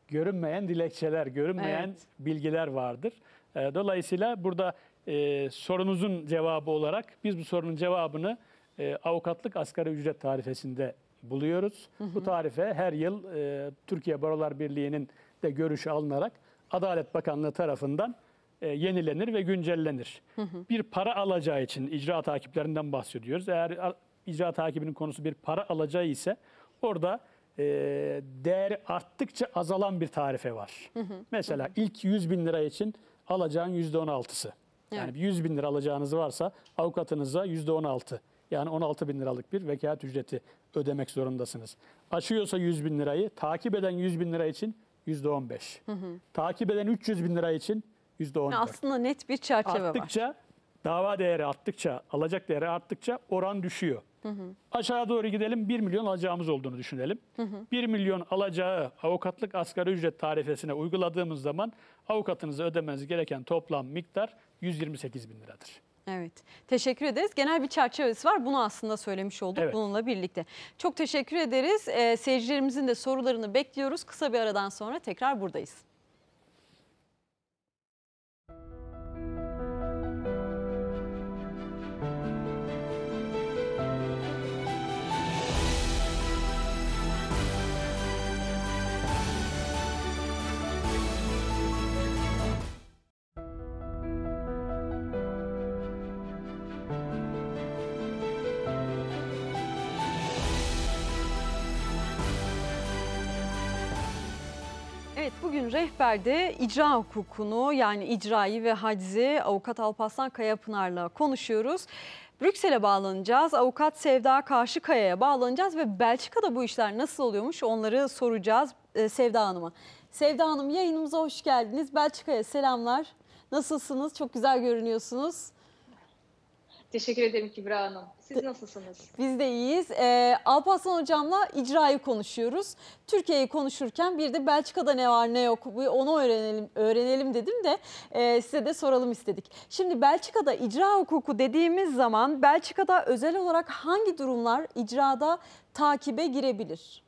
görünmeyen dilekçeler, görünmeyen evet. bilgiler vardır. E, dolayısıyla burada e, sorunuzun cevabı olarak biz bu sorunun cevabını e, avukatlık asgari ücret tarifesinde buluyoruz. Hı hı. Bu tarife her yıl e, Türkiye Barolar Birliği'nin de görüşü alınarak Adalet Bakanlığı tarafından e, yenilenir ve güncellenir. Hı hı. Bir para alacağı için icra takiplerinden bahsediyoruz. Eğer icra takibinin konusu bir para alacağı ise orada e, değeri arttıkça azalan bir tarife var. Hı hı. Mesela hı hı. ilk 100 bin lira için alacağın %16'sı. Yani 100 bin lira alacağınız varsa avukatınıza %16 yani 16 bin liralık bir vekalet ücreti ödemek zorundasınız. Açıyorsa 100 bin lirayı takip eden 100 bin lira için %15. Hı hı. Takip eden 300 bin lira için %14. Aslında net bir çerçeve arttıkça, var. Arttıkça dava değeri arttıkça alacak değeri arttıkça oran düşüyor. Hı hı. Aşağı doğru gidelim 1 milyon alacağımız olduğunu düşünelim. Hı hı. 1 milyon alacağı avukatlık asgari ücret tarifesine uyguladığımız zaman avukatınıza ödemeniz gereken toplam miktar 128 bin liradır. Evet. Teşekkür ederiz. Genel bir çerçevesi var. Bunu aslında söylemiş olduk evet. bununla birlikte. Çok teşekkür ederiz. E, seyircilerimizin de sorularını bekliyoruz. Kısa bir aradan sonra tekrar buradayız. Evet bugün rehberde icra hukukunu yani icrayı ve hacizi avukat Alpaslan Kayapınar'la konuşuyoruz. Brüksel'e bağlanacağız. Avukat Sevda Karşıkaya'ya bağlanacağız ve Belçika'da bu işler nasıl oluyormuş onları soracağız e, Sevda Hanım'a. Sevda Hanım yayınımıza hoş geldiniz. Belçika'ya selamlar. Nasılsınız? Çok güzel görünüyorsunuz. Teşekkür ederim Kübra Hanım. Siz nasılsınız? Biz de iyiyiz. Ee, Alparslan Hocam'la icrayı konuşuyoruz. Türkiye'yi konuşurken bir de Belçika'da ne var ne yok onu öğrenelim öğrenelim dedim de e, size de soralım istedik. Şimdi Belçika'da icra hukuku dediğimiz zaman Belçika'da özel olarak hangi durumlar icrada takibe girebilir?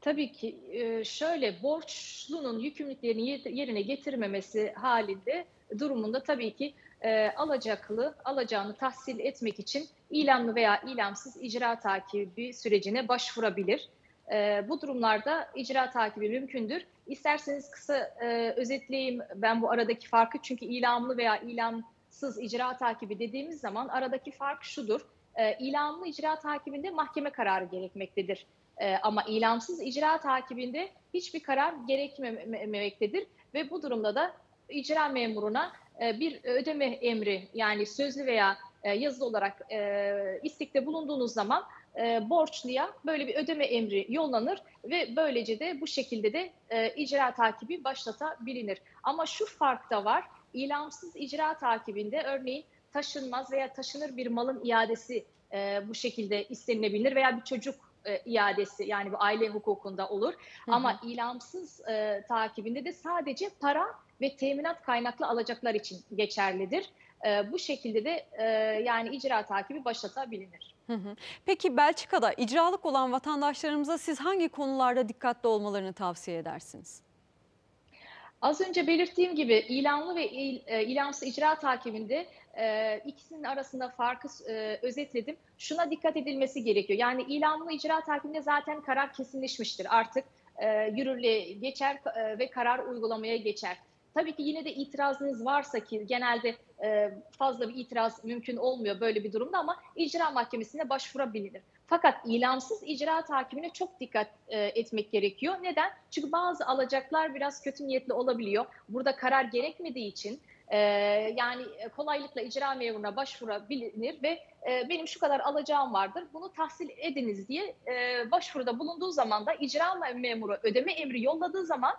Tabii ki e, şöyle borçlunun yükümlülüklerini yerine getirmemesi halinde durumunda tabii ki e, alacaklı alacağını tahsil etmek için ilanlı veya ilamsız icra takibi sürecine başvurabilir. E, bu durumlarda icra takibi mümkündür. İsterseniz kısa e, özetleyeyim ben bu aradaki farkı. Çünkü ilamlı veya ilamsız icra takibi dediğimiz zaman aradaki fark şudur. E, ilamlı icra takibinde mahkeme kararı gerekmektedir. E, ama ilamsız icra takibinde hiçbir karar gerekmemektedir ve bu durumda da icra memuruna e, bir ödeme emri yani sözlü veya e, yazılı olarak e, istekte bulunduğunuz zaman borçluya böyle bir ödeme emri yollanır ve böylece de bu şekilde de icra takibi başlatabilinir. Ama şu fark da var. ilamsız icra takibinde örneğin taşınmaz veya taşınır bir malın iadesi bu şekilde istenilebilir veya bir çocuk iadesi yani bu aile hukukunda olur. Hı hı. Ama ilamsız e, takibinde de sadece para ve teminat kaynaklı alacaklar için geçerlidir. E, bu şekilde de e, yani icra takibi başlatabilir. Peki Belçika'da icralık olan vatandaşlarımıza siz hangi konularda dikkatli olmalarını tavsiye edersiniz? Az önce belirttiğim gibi ilanlı ve il, e, ilansız icra takibinde e, ikisinin arasında farkı e, özetledim. Şuna dikkat edilmesi gerekiyor. Yani ilanlı icra takibinde zaten karar kesinleşmiştir. Artık e, yürürlüğe geçer e, ve karar uygulamaya geçer. Tabii ki yine de itirazınız varsa ki genelde e, fazla bir itiraz mümkün olmuyor böyle bir durumda ama icra mahkemesine başvurabilir. Fakat ilamsız icra takibine çok dikkat e, etmek gerekiyor. Neden? Çünkü bazı alacaklar biraz kötü niyetli olabiliyor. Burada karar gerekmediği için e, yani kolaylıkla icra memuruna başvurabilir ve e, benim şu kadar alacağım vardır bunu tahsil ediniz diye e, başvuruda bulunduğu zaman da icra memuru ödeme emri yolladığı zaman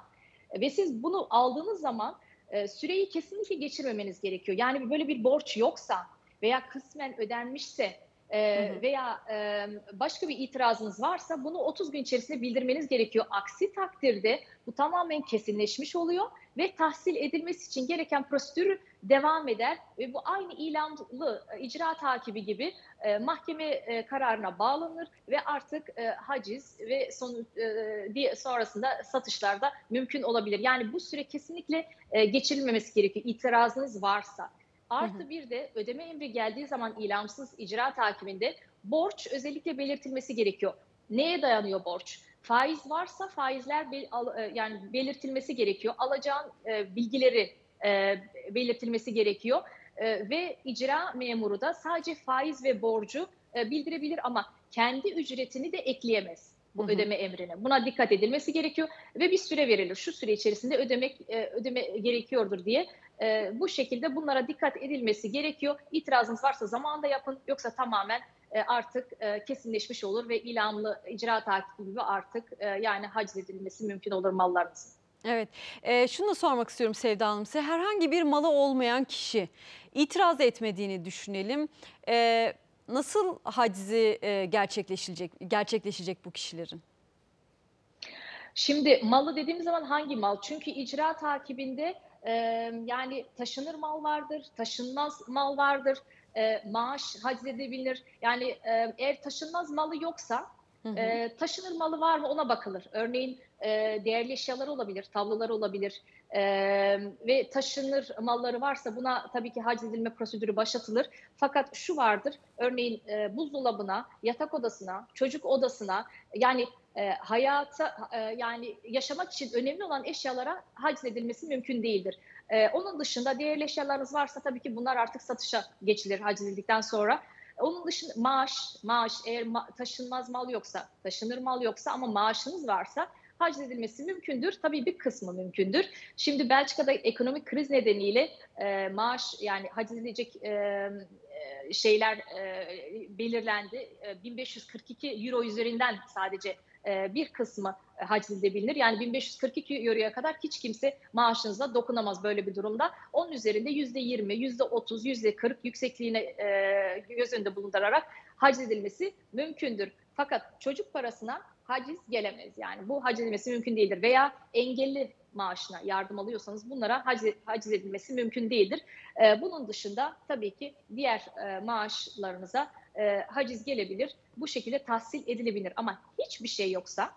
e, ve siz bunu aldığınız zaman e, süreyi kesinlikle geçirmemeniz gerekiyor. Yani böyle bir borç yoksa veya kısmen ödenmişse e, veya e, başka bir itirazınız varsa bunu 30 gün içerisinde bildirmeniz gerekiyor. Aksi takdirde bu tamamen kesinleşmiş oluyor ve tahsil edilmesi için gereken prosedür devam eder ve bu aynı ilanlı e, icra takibi gibi e, mahkeme e, kararına bağlanır ve artık e, haciz ve son e, sonrasında satışlarda mümkün olabilir. Yani bu süre kesinlikle e, geçirilmemesi gerekiyor itirazınız varsa. Artı bir de ödeme emri geldiği zaman ilamsız icra takiminde borç özellikle belirtilmesi gerekiyor. Neye dayanıyor borç? Faiz varsa faizler bel, al, e, yani belirtilmesi gerekiyor. Alacağın e, bilgileri e, belirtilmesi gerekiyor. E, ve icra memuru da sadece faiz ve borcu e, bildirebilir ama kendi ücretini de ekleyemez bu Hı-hı. ödeme emrine. Buna dikkat edilmesi gerekiyor ve bir süre verilir. Şu süre içerisinde ödemek e, ödeme gerekiyordur diye e, bu şekilde bunlara dikkat edilmesi gerekiyor. İtirazınız varsa zamanında yapın yoksa tamamen e, artık e, kesinleşmiş olur ve ilamlı icra takibi gibi artık e, yani haciz edilmesi mümkün olur mallarınızın. Evet, e, şunu da sormak istiyorum Sevda Hanım size. Herhangi bir malı olmayan kişi itiraz etmediğini düşünelim. E, nasıl hacizi e, gerçekleşilecek gerçekleşecek bu kişilerin? Şimdi malı dediğimiz zaman hangi mal? Çünkü icra takibinde e, yani taşınır mal vardır, taşınmaz mal vardır, e, maaş haciz Yani e, eğer taşınmaz malı yoksa e, taşınır malı var mı ona bakılır. Örneğin e, değerli eşyalar olabilir, tablolar olabilir e, ve taşınır malları varsa buna tabii ki haciz edilme prosedürü başlatılır. Fakat şu vardır, örneğin e, buzdolabına, yatak odasına, çocuk odasına yani e, hayata e, yani yaşamak için önemli olan eşyalara haciz edilmesi mümkün değildir. E, onun dışında değerli eşyalarınız varsa tabii ki bunlar artık satışa geçilir haciz edildikten sonra. Onun dışında maaş, maaş eğer ma- taşınmaz mal yoksa, taşınır mal yoksa ama maaşınız varsa haciz edilmesi mümkündür. Tabii bir kısmı mümkündür. Şimdi Belçika'da ekonomik kriz nedeniyle e, maaş yani hacredilecek e, e, şeyler e, belirlendi. E, 1542 euro üzerinden sadece e, bir kısmı e, hacizde bilinir. Yani 1542 euroya kadar hiç kimse maaşınıza dokunamaz böyle bir durumda. Onun üzerinde yüzde 20, yüzde 30, yüzde 40 yüksekliğine e, göz önünde bulundurarak haciz edilmesi mümkündür. Fakat çocuk parasına haciz gelemez. Yani bu haciz edilmesi mümkün değildir. Veya engelli maaşına yardım alıyorsanız bunlara haciz, haciz edilmesi mümkün değildir. bunun dışında tabii ki diğer e, maaşlarınıza e, haciz gelebilir. Bu şekilde tahsil edilebilir ama hiçbir şey yoksa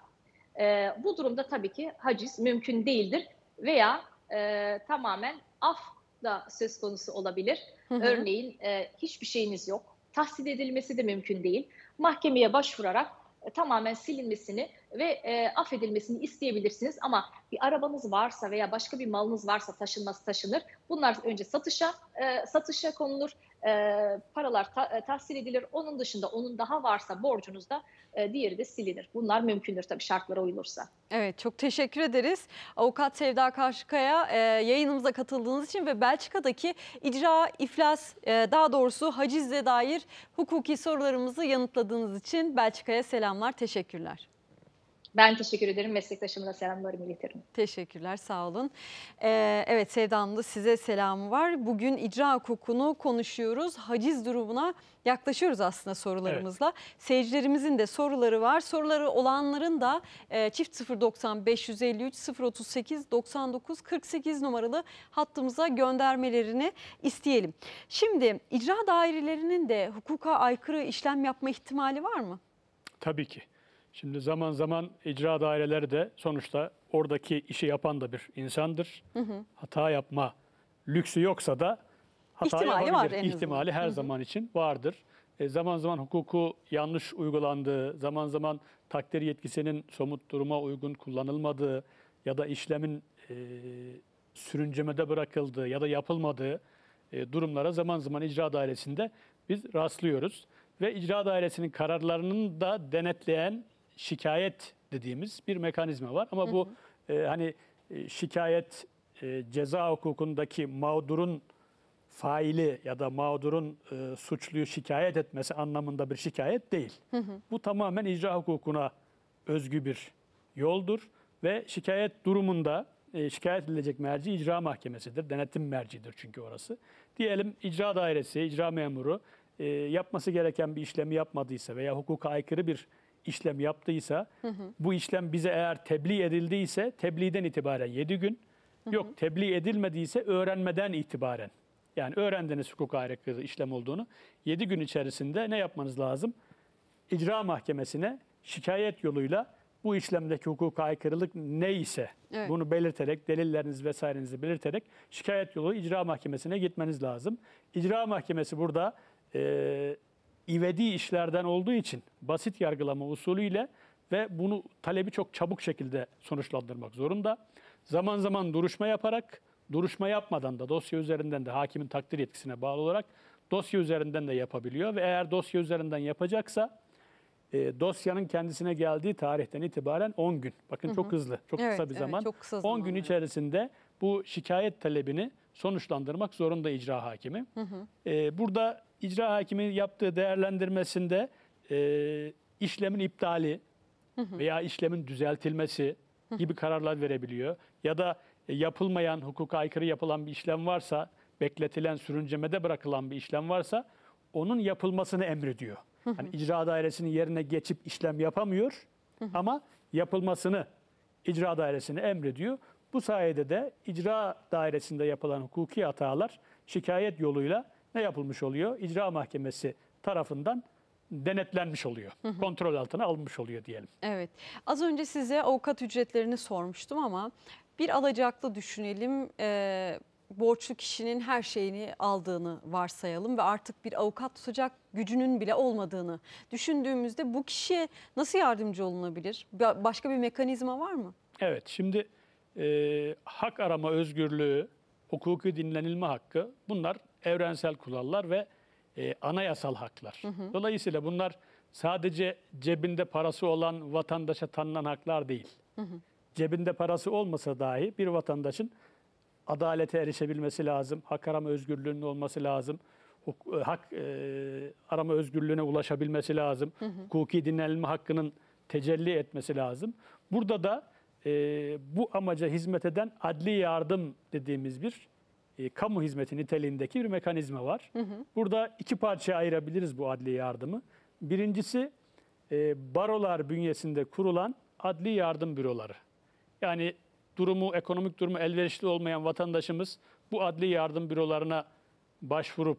e, bu durumda tabii ki haciz mümkün değildir veya e, tamamen af da söz konusu olabilir. Hı hı. Örneğin e, hiçbir şeyiniz yok. Tahsil edilmesi de mümkün değil. Mahkemeye başvurarak e, tamamen silinmesini ve e, affedilmesini isteyebilirsiniz. Ama bir arabanız varsa veya başka bir malınız varsa taşınması taşınır. Bunlar önce satışa e, satışa konulur, e, paralar ta, e, tahsil edilir. Onun dışında onun daha varsa borcunuzda e, diğeri de silinir. Bunlar mümkündür tabii şartlara uyulursa. Evet çok teşekkür ederiz. Avukat Sevda Karşıkaya e, yayınımıza katıldığınız için ve Belçika'daki icra, iflas e, daha doğrusu hacizle dair hukuki sorularımızı yanıtladığınız için Belçika'ya selamlar, teşekkürler. Ben teşekkür ederim. meslektaşımı da selamlarımı iletirim. Teşekkürler, sağ olun. Ee, evet Sevda da size selamı var. Bugün icra hukukunu konuşuyoruz. Haciz durumuna yaklaşıyoruz aslında sorularımızla. Evet. Seyircilerimizin de soruları var. Soruları olanların da e, çift 090 553 038 99 48 numaralı hattımıza göndermelerini isteyelim. Şimdi icra dairelerinin de hukuka aykırı işlem yapma ihtimali var mı? Tabii ki. Şimdi zaman zaman icra daireleri de sonuçta oradaki işi yapan da bir insandır. Hı hı. Hata yapma lüksü yoksa da hata İhtimali yapabilir. Var İhtimali her hı hı. zaman için vardır. E, zaman zaman hukuku yanlış uygulandığı, zaman zaman takdir yetkisinin somut duruma uygun kullanılmadığı ya da işlemin e, sürüncemede bırakıldığı ya da yapılmadığı e, durumlara zaman zaman icra dairesinde biz rastlıyoruz. Ve icra dairesinin kararlarının da denetleyen şikayet dediğimiz bir mekanizma var. Ama bu hı hı. E, hani e, şikayet e, ceza hukukundaki mağdurun faili ya da mağdurun e, suçluyu şikayet etmesi anlamında bir şikayet değil. Hı hı. Bu tamamen icra hukukuna özgü bir yoldur ve şikayet durumunda e, şikayet edilecek merci icra mahkemesidir. Denetim mercidir çünkü orası. Diyelim icra dairesi, icra memuru e, yapması gereken bir işlemi yapmadıysa veya hukuka aykırı bir işlem yaptıysa, hı hı. bu işlem bize eğer tebliğ edildiyse tebliğden itibaren 7 gün, hı hı. yok tebliğ edilmediyse öğrenmeden itibaren. Yani öğrendiğiniz hukuk aykırı işlem olduğunu. 7 gün içerisinde ne yapmanız lazım? İcra mahkemesine şikayet yoluyla bu işlemdeki hukuk aykırılık neyse evet. bunu belirterek, delilleriniz vesairenizi belirterek şikayet yolu icra mahkemesine gitmeniz lazım. İcra mahkemesi burada e, ivedi işlerden olduğu için basit yargılama usulüyle ve bunu talebi çok çabuk şekilde sonuçlandırmak zorunda. Zaman zaman duruşma yaparak, duruşma yapmadan da dosya üzerinden de hakimin takdir yetkisine bağlı olarak dosya üzerinden de yapabiliyor ve eğer dosya üzerinden yapacaksa e, dosyanın kendisine geldiği tarihten itibaren 10 gün. Bakın hı hı. çok hızlı, çok evet, kısa bir zaman. Evet, çok kısa 10 gün evet. içerisinde bu şikayet talebini sonuçlandırmak zorunda icra hakimi. Hı hı. E, burada icra hakimi yaptığı değerlendirmesinde e, işlemin iptali veya işlemin düzeltilmesi gibi kararlar verebiliyor. Ya da e, yapılmayan, hukuka aykırı yapılan bir işlem varsa, bekletilen, sürüncemede bırakılan bir işlem varsa onun yapılmasını emrediyor. Hı Yani icra dairesinin yerine geçip işlem yapamıyor ama yapılmasını icra dairesine emrediyor. Bu sayede de icra dairesinde yapılan hukuki hatalar şikayet yoluyla ne yapılmış oluyor? İcra Mahkemesi tarafından denetlenmiş oluyor. Hı hı. Kontrol altına alınmış oluyor diyelim. Evet. Az önce size avukat ücretlerini sormuştum ama bir alacaklı düşünelim. Ee, borçlu kişinin her şeyini aldığını varsayalım ve artık bir avukat tutacak gücünün bile olmadığını düşündüğümüzde bu kişiye nasıl yardımcı olunabilir? Başka bir mekanizma var mı? Evet şimdi e, hak arama özgürlüğü hukuki dinlenilme hakkı bunlar evrensel kurallar ve e, anayasal haklar. Hı hı. Dolayısıyla bunlar sadece cebinde parası olan vatandaşa tanınan haklar değil. Hı hı. Cebinde parası olmasa dahi bir vatandaşın adalete erişebilmesi lazım, hak arama özgürlüğünün olması lazım, huk, e, hak e, arama özgürlüğüne ulaşabilmesi lazım, hı hı. hukuki dinlenilme hakkının tecelli etmesi lazım. Burada da e, bu amaca hizmet eden adli yardım dediğimiz bir e, kamu hizmeti niteliğindeki bir mekanizma var. Hı hı. Burada iki parçaya ayırabiliriz bu adli yardımı. Birincisi e, barolar bünyesinde kurulan adli yardım büroları. Yani durumu, ekonomik durumu elverişli olmayan vatandaşımız bu adli yardım bürolarına başvurup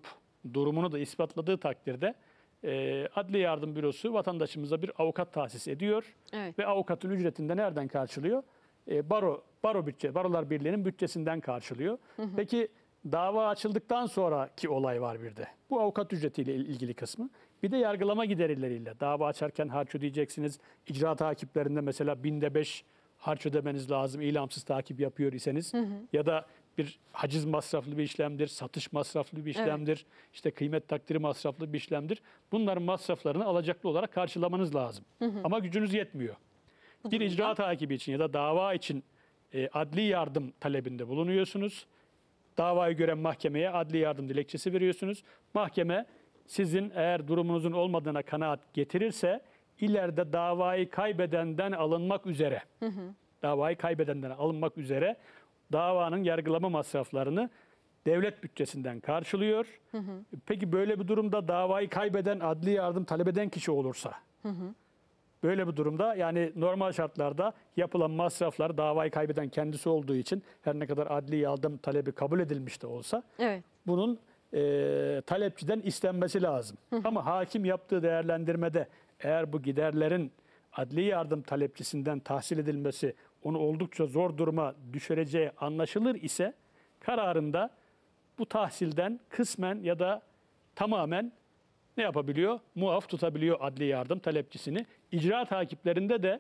durumunu da ispatladığı takdirde e, Adli Yardım Bürosu vatandaşımıza bir avukat tahsis ediyor Evet. ve avukatın ücretini de nereden karşılıyor? E, baro baro bütçe, Barolar Birliği'nin bütçesinden karşılıyor. Peki dava açıldıktan sonraki olay var bir de. Bu avukat ücretiyle ilgili kısmı. Bir de yargılama giderileriyle. Dava açarken harç ödeyeceksiniz. İcra takiplerinde mesela binde beş harç ödemeniz lazım. İlamsız takip yapıyor iseniz ya da bir haciz masraflı bir işlemdir, satış masraflı bir işlemdir, evet. işte kıymet takdiri masraflı bir işlemdir. Bunların masraflarını alacaklı olarak karşılamanız lazım. Hı hı. Ama gücünüz yetmiyor. Bu bir icra takibi için ya da dava için e, adli yardım talebinde bulunuyorsunuz. Davayı gören mahkemeye adli yardım dilekçesi veriyorsunuz. Mahkeme sizin eğer durumunuzun olmadığına kanaat getirirse ileride davayı kaybedenden alınmak üzere, hı hı. davayı kaybedenden alınmak üzere davanın yargılama masraflarını devlet bütçesinden karşılıyor. Hı hı. Peki böyle bir durumda davayı kaybeden adli yardım talep eden kişi olursa? Hı hı. Böyle bir durumda yani normal şartlarda yapılan masraflar davayı kaybeden kendisi olduğu için her ne kadar adli yardım talebi kabul edilmiş de olsa evet. bunun e, talepçiden istenmesi lazım. Hı hı. Ama hakim yaptığı değerlendirmede eğer bu giderlerin adli yardım talepçisinden tahsil edilmesi onu oldukça zor duruma düşüreceği anlaşılır ise kararında bu tahsilden kısmen ya da tamamen ne yapabiliyor? Muaf tutabiliyor adli yardım talepçisini. İcra takiplerinde de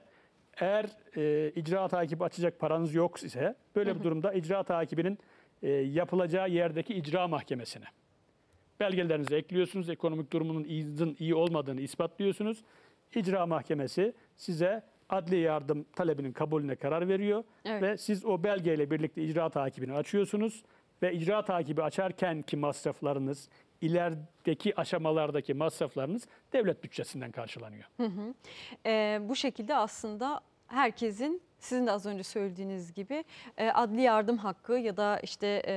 eğer e, icra takibi açacak paranız yok ise böyle bir durumda icra takibinin e, yapılacağı yerdeki icra mahkemesine belgelerinizi ekliyorsunuz. Ekonomik durumunun iyi olmadığını ispatlıyorsunuz. İcra mahkemesi size adli yardım talebinin kabulüne karar veriyor. Evet. Ve siz o belgeyle birlikte icra takibini açıyorsunuz. Ve icra takibi açarken ki masraflarınız, ilerideki aşamalardaki masraflarınız devlet bütçesinden karşılanıyor. Hı hı. E, bu şekilde aslında herkesin sizin de az önce söylediğiniz gibi e, adli yardım hakkı ya da işte e,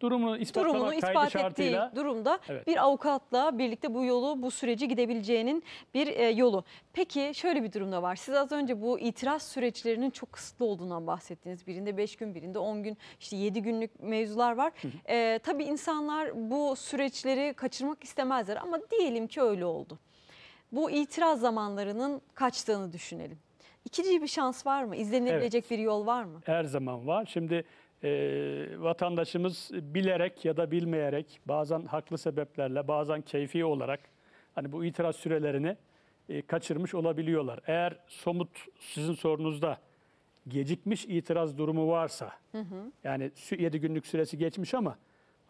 durumunu, durumunu ispat ettiği durumda evet. bir avukatla birlikte bu yolu bu süreci gidebileceğinin bir e, yolu. Peki şöyle bir durumda var. Siz az önce bu itiraz süreçlerinin çok kısıtlı olduğundan bahsettiniz. Birinde 5 gün, birinde 10 gün, işte 7 günlük mevzular var. Hı E, tabii insanlar bu süreçleri kaçırmak istemezler ama diyelim ki öyle oldu. Bu itiraz zamanlarının kaçtığını düşünelim. İkinci bir şans var mı? İzlenilebilecek evet. bir yol var mı? Her zaman var. Şimdi e, vatandaşımız bilerek ya da bilmeyerek bazen haklı sebeplerle bazen keyfi olarak hani bu itiraz sürelerini e, kaçırmış olabiliyorlar. Eğer somut sizin sorunuzda gecikmiş itiraz durumu varsa hı hı. yani 7 günlük süresi geçmiş ama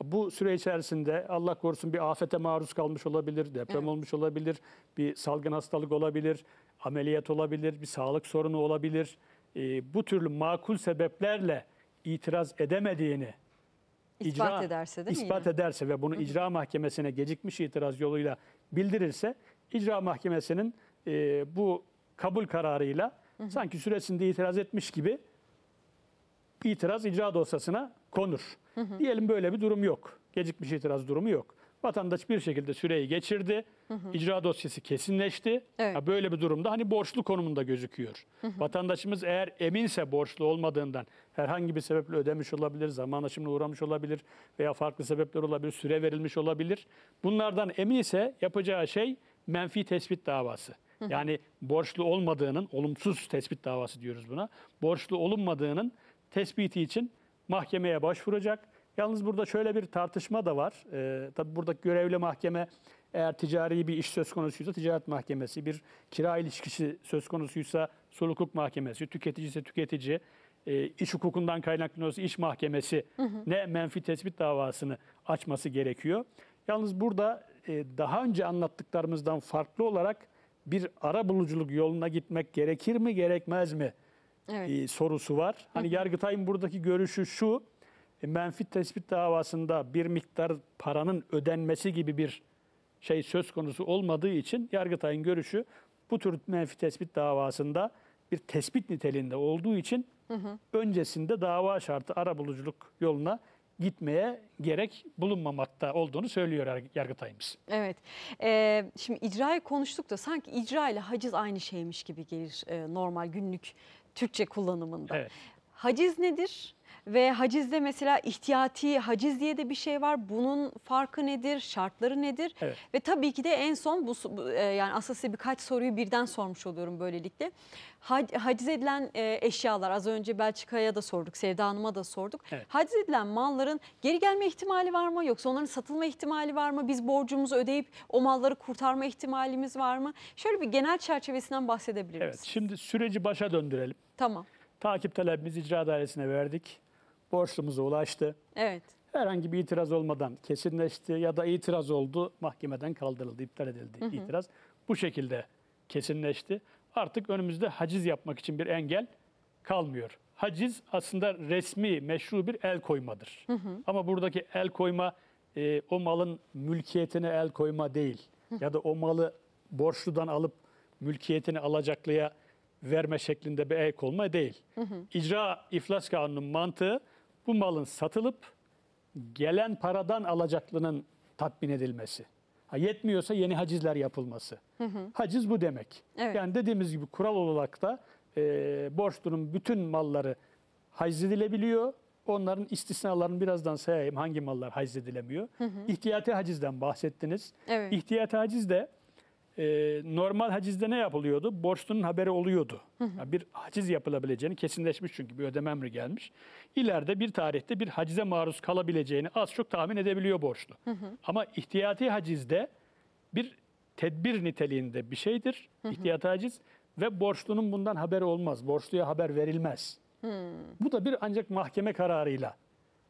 bu süre içerisinde Allah korusun bir afete maruz kalmış olabilir, deprem evet. olmuş olabilir, bir salgın hastalık olabilir, ameliyat olabilir, bir sağlık sorunu olabilir. E, bu türlü makul sebeplerle itiraz edemediğini ispat icra, ederse değil ispat mi? ederse ve bunu icra mahkemesine gecikmiş itiraz yoluyla bildirirse icra mahkemesinin e, bu kabul kararıyla Hı -hı. sanki süresinde itiraz etmiş gibi itiraz icra dosyasına konur. Hı hı. Diyelim böyle bir durum yok. Gecikmiş itiraz durumu yok. Vatandaş bir şekilde süreyi geçirdi. Hı hı. İcra dosyası kesinleşti. Evet. böyle bir durumda hani borçlu konumunda gözüküyor. Hı hı. Vatandaşımız eğer eminse borçlu olmadığından herhangi bir sebeple ödemiş olabilir, zaman aşımına uğramış olabilir veya farklı sebepler olabilir, süre verilmiş olabilir. Bunlardan emin ise yapacağı şey menfi tespit davası. Hı hı. Yani borçlu olmadığının, olumsuz tespit davası diyoruz buna. Borçlu olunmadığının tespiti için mahkemeye başvuracak Yalnız burada şöyle bir tartışma da var. E, tabii buradaki görevli mahkeme eğer ticari bir iş söz konusuysa ticaret mahkemesi, bir kira ilişkisi söz konusuysa sulh hukuk mahkemesi, tüketici ise tüketici, e, iş hukukundan kaynaklanıyorsa iş mahkemesi hı hı. ne menfi tespit davasını açması gerekiyor. Yalnız burada e, daha önce anlattıklarımızdan farklı olarak bir ara buluculuk yoluna gitmek gerekir mi gerekmez mi evet. e, sorusu var. Hani hı hı. Yargıtay'ın buradaki görüşü şu, e, menfi tespit davasında bir miktar paranın ödenmesi gibi bir şey söz konusu olmadığı için Yargıtay'ın görüşü bu tür menfi tespit davasında bir tespit niteliğinde olduğu için hı hı. öncesinde dava şartı arabuluculuk yoluna gitmeye gerek bulunmamakta olduğunu söylüyor Yargıtay'ımız. Evet. Ee, şimdi icrayı konuştuk da sanki icra ile haciz aynı şeymiş gibi gelir e, normal günlük Türkçe kullanımında. Evet. Haciz nedir? Ve hacizde mesela ihtiyati haciz diye de bir şey var. Bunun farkı nedir? Şartları nedir? Evet. Ve tabii ki de en son bu e, yani asası birkaç soruyu birden sormuş oluyorum böylelikle. Haciz edilen e, eşyalar az önce Belçika'ya da sorduk, Sevda Hanım'a da sorduk. Evet. Haciz edilen malların geri gelme ihtimali var mı? Yoksa onların satılma ihtimali var mı? Biz borcumuzu ödeyip o malları kurtarma ihtimalimiz var mı? Şöyle bir genel çerçevesinden bahsedebilir Evet, şimdi süreci başa döndürelim. Tamam. Takip talebimizi icra dairesine verdik borçlumuza ulaştı. Evet. Herhangi bir itiraz olmadan kesinleşti ya da itiraz oldu, mahkemeden kaldırıldı, iptal edildi hı hı. itiraz. Bu şekilde kesinleşti. Artık önümüzde haciz yapmak için bir engel kalmıyor. Haciz aslında resmi, meşru bir el koymadır. Hı hı. Ama buradaki el koyma e, o malın mülkiyetine el koyma değil. Hı Ya da o malı borçludan alıp mülkiyetini alacaklıya verme şeklinde bir el koyma değil. Hı hı. İcra iflas kanunun mantığı bu malın satılıp gelen paradan alacaklının tatmin edilmesi. Ha, yetmiyorsa yeni hacizler yapılması. Hı hı. Haciz bu demek. Evet. Yani dediğimiz gibi kural olarak da e, borçlunun bütün malları haciz edilebiliyor. Onların istisnalarını birazdan sayayım hangi mallar haciz edilemiyor. Hı hı. İhtiyati hacizden bahsettiniz. Evet. İhtiyati haciz de e, normal hacizde ne yapılıyordu? Borçlunun haberi oluyordu. Hı hı. Yani bir haciz yapılabileceğini kesinleşmiş çünkü bir ödeme emri gelmiş. İleride bir tarihte bir hacize maruz kalabileceğini az çok tahmin edebiliyor borçlu. Hı hı. Ama ihtiyati hacizde bir tedbir niteliğinde bir şeydir hı ihtiyati haciz ve borçlunun bundan haberi olmaz. Borçluya haber verilmez. Hı. Bu da bir ancak mahkeme kararıyla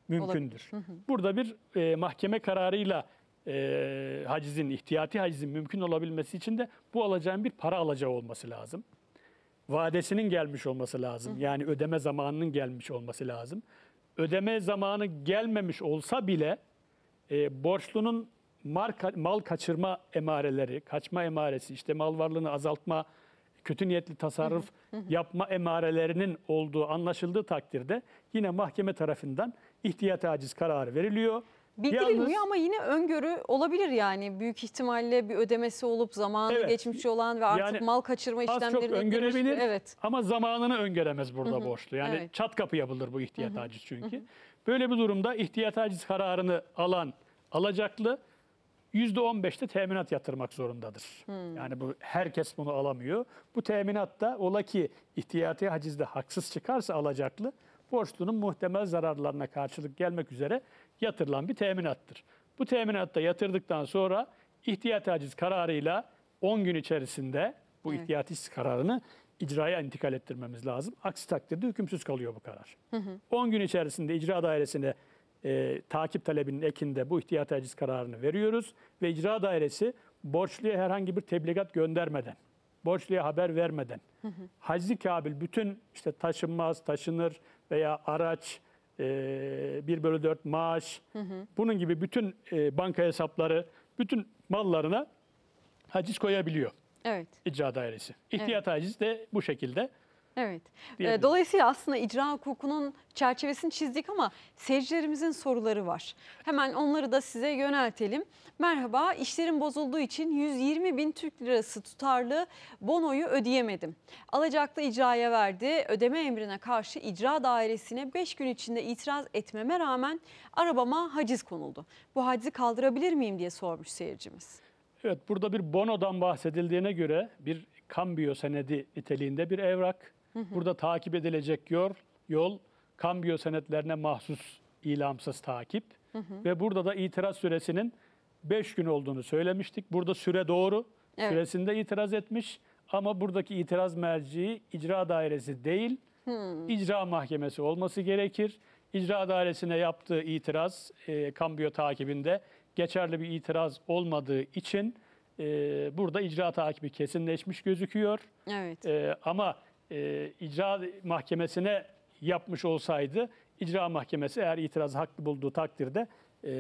mümkündür. Hı hı. Burada bir e, mahkeme kararıyla e, hacizin, ihtiyati hacizin mümkün olabilmesi için de bu alacağın bir para alacağı olması lazım. Vadesinin gelmiş olması lazım. Yani ödeme zamanının gelmiş olması lazım. Ödeme zamanı gelmemiş olsa bile e, borçlunun marka, mal kaçırma emareleri, kaçma emaresi, işte mal varlığını azaltma, kötü niyetli tasarruf yapma emarelerinin olduğu anlaşıldığı takdirde yine mahkeme tarafından ihtiyat aciz kararı veriliyor. Bildirilmiyor Yalnız, ama yine öngörü olabilir yani. Büyük ihtimalle bir ödemesi olup zamanı evet, geçmiş olan ve artık yani, mal kaçırma işlemleri... Az çok öngörebilir girmiş, evet. ama zamanını öngöremez burada Hı -hı. borçlu. Yani evet. çat kapı yapılır bu ihtiyat aciz çünkü. Hı -hı. Böyle bir durumda ihtiyat aciz kararını alan alacaklı %15'te teminat yatırmak zorundadır. Hmm. Yani bu herkes bunu alamıyor. Bu teminat da ola ki ihtiyati hacizde haksız çıkarsa alacaklı borçlunun muhtemel zararlarına karşılık gelmek üzere yatırılan bir teminattır. Bu teminatta yatırdıktan sonra ihtiyat aciz kararıyla 10 gün içerisinde bu evet. ihtiyat kararını icraya intikal ettirmemiz lazım. Aksi takdirde hükümsüz kalıyor bu karar. Hı 10 gün içerisinde icra dairesine e, takip talebinin ekinde bu ihtiyat aciz kararını veriyoruz ve icra dairesi borçluya herhangi bir tebligat göndermeden, borçluya haber vermeden, hı hı. haczi kabil bütün işte taşınmaz, taşınır veya araç, e, ee, 1 bölü 4 maaş, hı hı. bunun gibi bütün e, banka hesapları, bütün mallarına haciz koyabiliyor. Evet. İcra dairesi. İhtiyat evet. haciz de bu şekilde. Evet. Ee, Diyelim. Dolayısıyla aslında icra hukukunun çerçevesini çizdik ama seyircilerimizin soruları var. Hemen onları da size yöneltelim. Merhaba, işlerin bozulduğu için 120 bin Türk lirası tutarlı bonoyu ödeyemedim. Alacaklı icraya verdi. Ödeme emrine karşı icra dairesine 5 gün içinde itiraz etmeme rağmen arabama haciz konuldu. Bu hacizi kaldırabilir miyim diye sormuş seyircimiz. Evet, burada bir bonodan bahsedildiğine göre bir kambiyo senedi niteliğinde bir evrak Burada takip edilecek yol, yol kambiyo senetlerine mahsus ilamsız takip hı hı. ve burada da itiraz süresinin 5 gün olduğunu söylemiştik. Burada süre doğru. Evet. Süresinde itiraz etmiş ama buradaki itiraz merciği icra dairesi değil, hmm. icra mahkemesi olması gerekir. İcra dairesine yaptığı itiraz e, kambiyo takibinde geçerli bir itiraz olmadığı için e, burada icra takibi kesinleşmiş gözüküyor. Evet. E, ama e, icra mahkemesine yapmış olsaydı icra mahkemesi eğer itiraz haklı bulduğu takdirde e,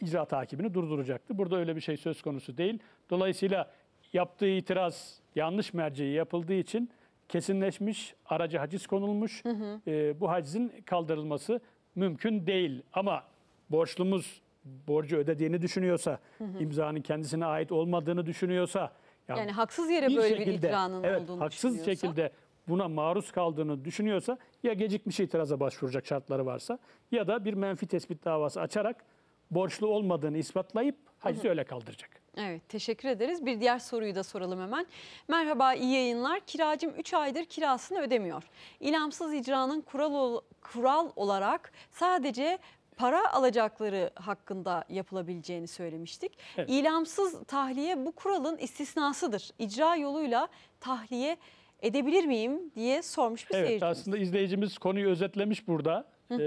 icra takibini durduracaktı. Burada öyle bir şey söz konusu değil. Dolayısıyla yaptığı itiraz yanlış merceği yapıldığı için kesinleşmiş, aracı haciz konulmuş. Hı hı. E, bu hacizin kaldırılması mümkün değil. Ama borçlumuz borcu ödediğini düşünüyorsa, hı hı. imzanın kendisine ait olmadığını düşünüyorsa, yani, yani haksız yere bir böyle şekilde, bir ikranın evet, olduğunu haksız şekilde buna maruz kaldığını düşünüyorsa ya gecikmiş itiraza başvuracak şartları varsa ya da bir menfi tespit davası açarak borçlu olmadığını ispatlayıp hacizi öyle kaldıracak. Evet teşekkür ederiz. Bir diğer soruyu da soralım hemen. Merhaba iyi yayınlar. Kiracım 3 aydır kirasını ödemiyor. İlamsız icranın kural, kural olarak sadece para alacakları hakkında yapılabileceğini söylemiştik. Evet. İlamsız tahliye bu kuralın istisnasıdır. İcra yoluyla tahliye edebilir miyim diye sormuş bir evet, seyircimiz. Evet aslında izleyicimiz konuyu özetlemiş burada. Ee,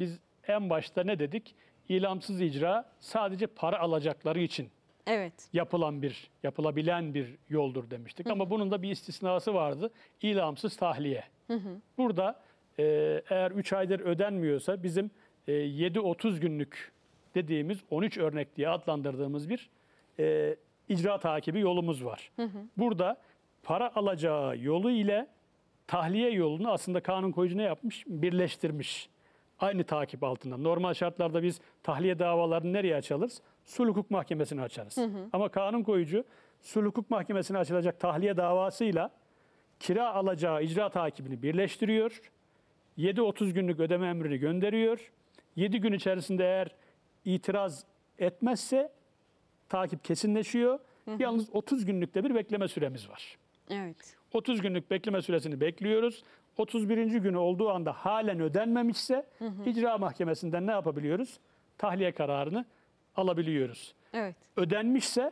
biz en başta ne dedik? İlamsız icra sadece para alacakları için evet. yapılan bir, yapılabilen bir yoldur demiştik. hı. Ama bunun da bir istisnası vardı. İlamsız tahliye. Hı hı. Burada e, eğer 3 aydır ödenmiyorsa bizim e, 7-30 günlük dediğimiz 13 örnek diye adlandırdığımız bir e, icra takibi yolumuz var. Hı hı. Burada para alacağı yolu ile tahliye yolunu aslında kanun koyucu ne yapmış? Birleştirmiş. Aynı takip altında. Normal şartlarda biz tahliye davalarını nereye açarız? sulukuk hukuk mahkemesini açarız. Hı hı. Ama kanun koyucu sulukuk mahkemesine açılacak tahliye davasıyla kira alacağı icra takibini birleştiriyor. 7-30 günlük ödeme emrini gönderiyor. 7 gün içerisinde eğer itiraz etmezse takip kesinleşiyor. Hı hı. Yalnız 30 günlükte bir bekleme süremiz var. Evet. 30 günlük bekleme süresini bekliyoruz. 31. günü olduğu anda halen ödenmemişse hı hı. icra mahkemesinden ne yapabiliyoruz? Tahliye kararını alabiliyoruz. Evet. Ödenmişse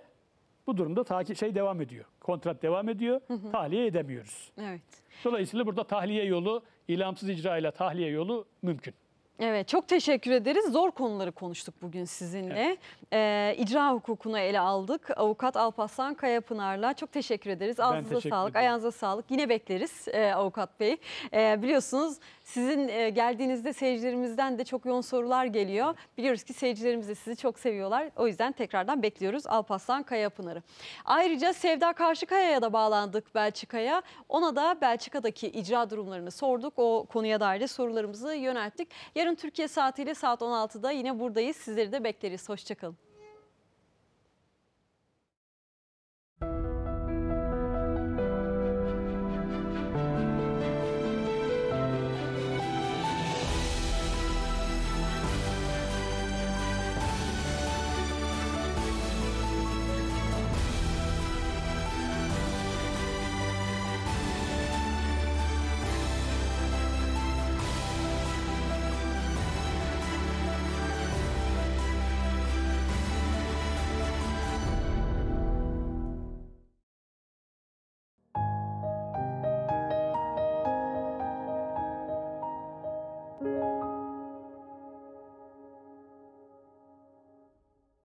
bu durumda takip şey devam ediyor. Kontrat devam ediyor. Hı hı. Tahliye edemiyoruz. Evet. Dolayısıyla burada tahliye yolu ilamsız icra ile tahliye yolu mümkün. Evet çok teşekkür ederiz. Zor konuları konuştuk bugün sizinle. Evet. Ee, icra hukukunu ele aldık. Avukat Alpaslan Kayapınar'la çok teşekkür ederiz. Ağzınıza sağlık, ederim. ayağınıza sağlık. Yine bekleriz e, avukat bey. E, biliyorsunuz sizin e, geldiğinizde seyircilerimizden de çok yoğun sorular geliyor. Biliyoruz ki seyircilerimiz de sizi çok seviyorlar. O yüzden tekrardan bekliyoruz Alpaslan Kayapınar'ı. Ayrıca Sevda Karşıkaya'ya da bağlandık Belçika'ya. Ona da Belçika'daki icra durumlarını sorduk. O konuya dair de sorularımızı yönelttik. Yarın Yarın Türkiye saatiyle saat 16'da yine buradayız. Sizleri de bekleriz. Hoşçakalın.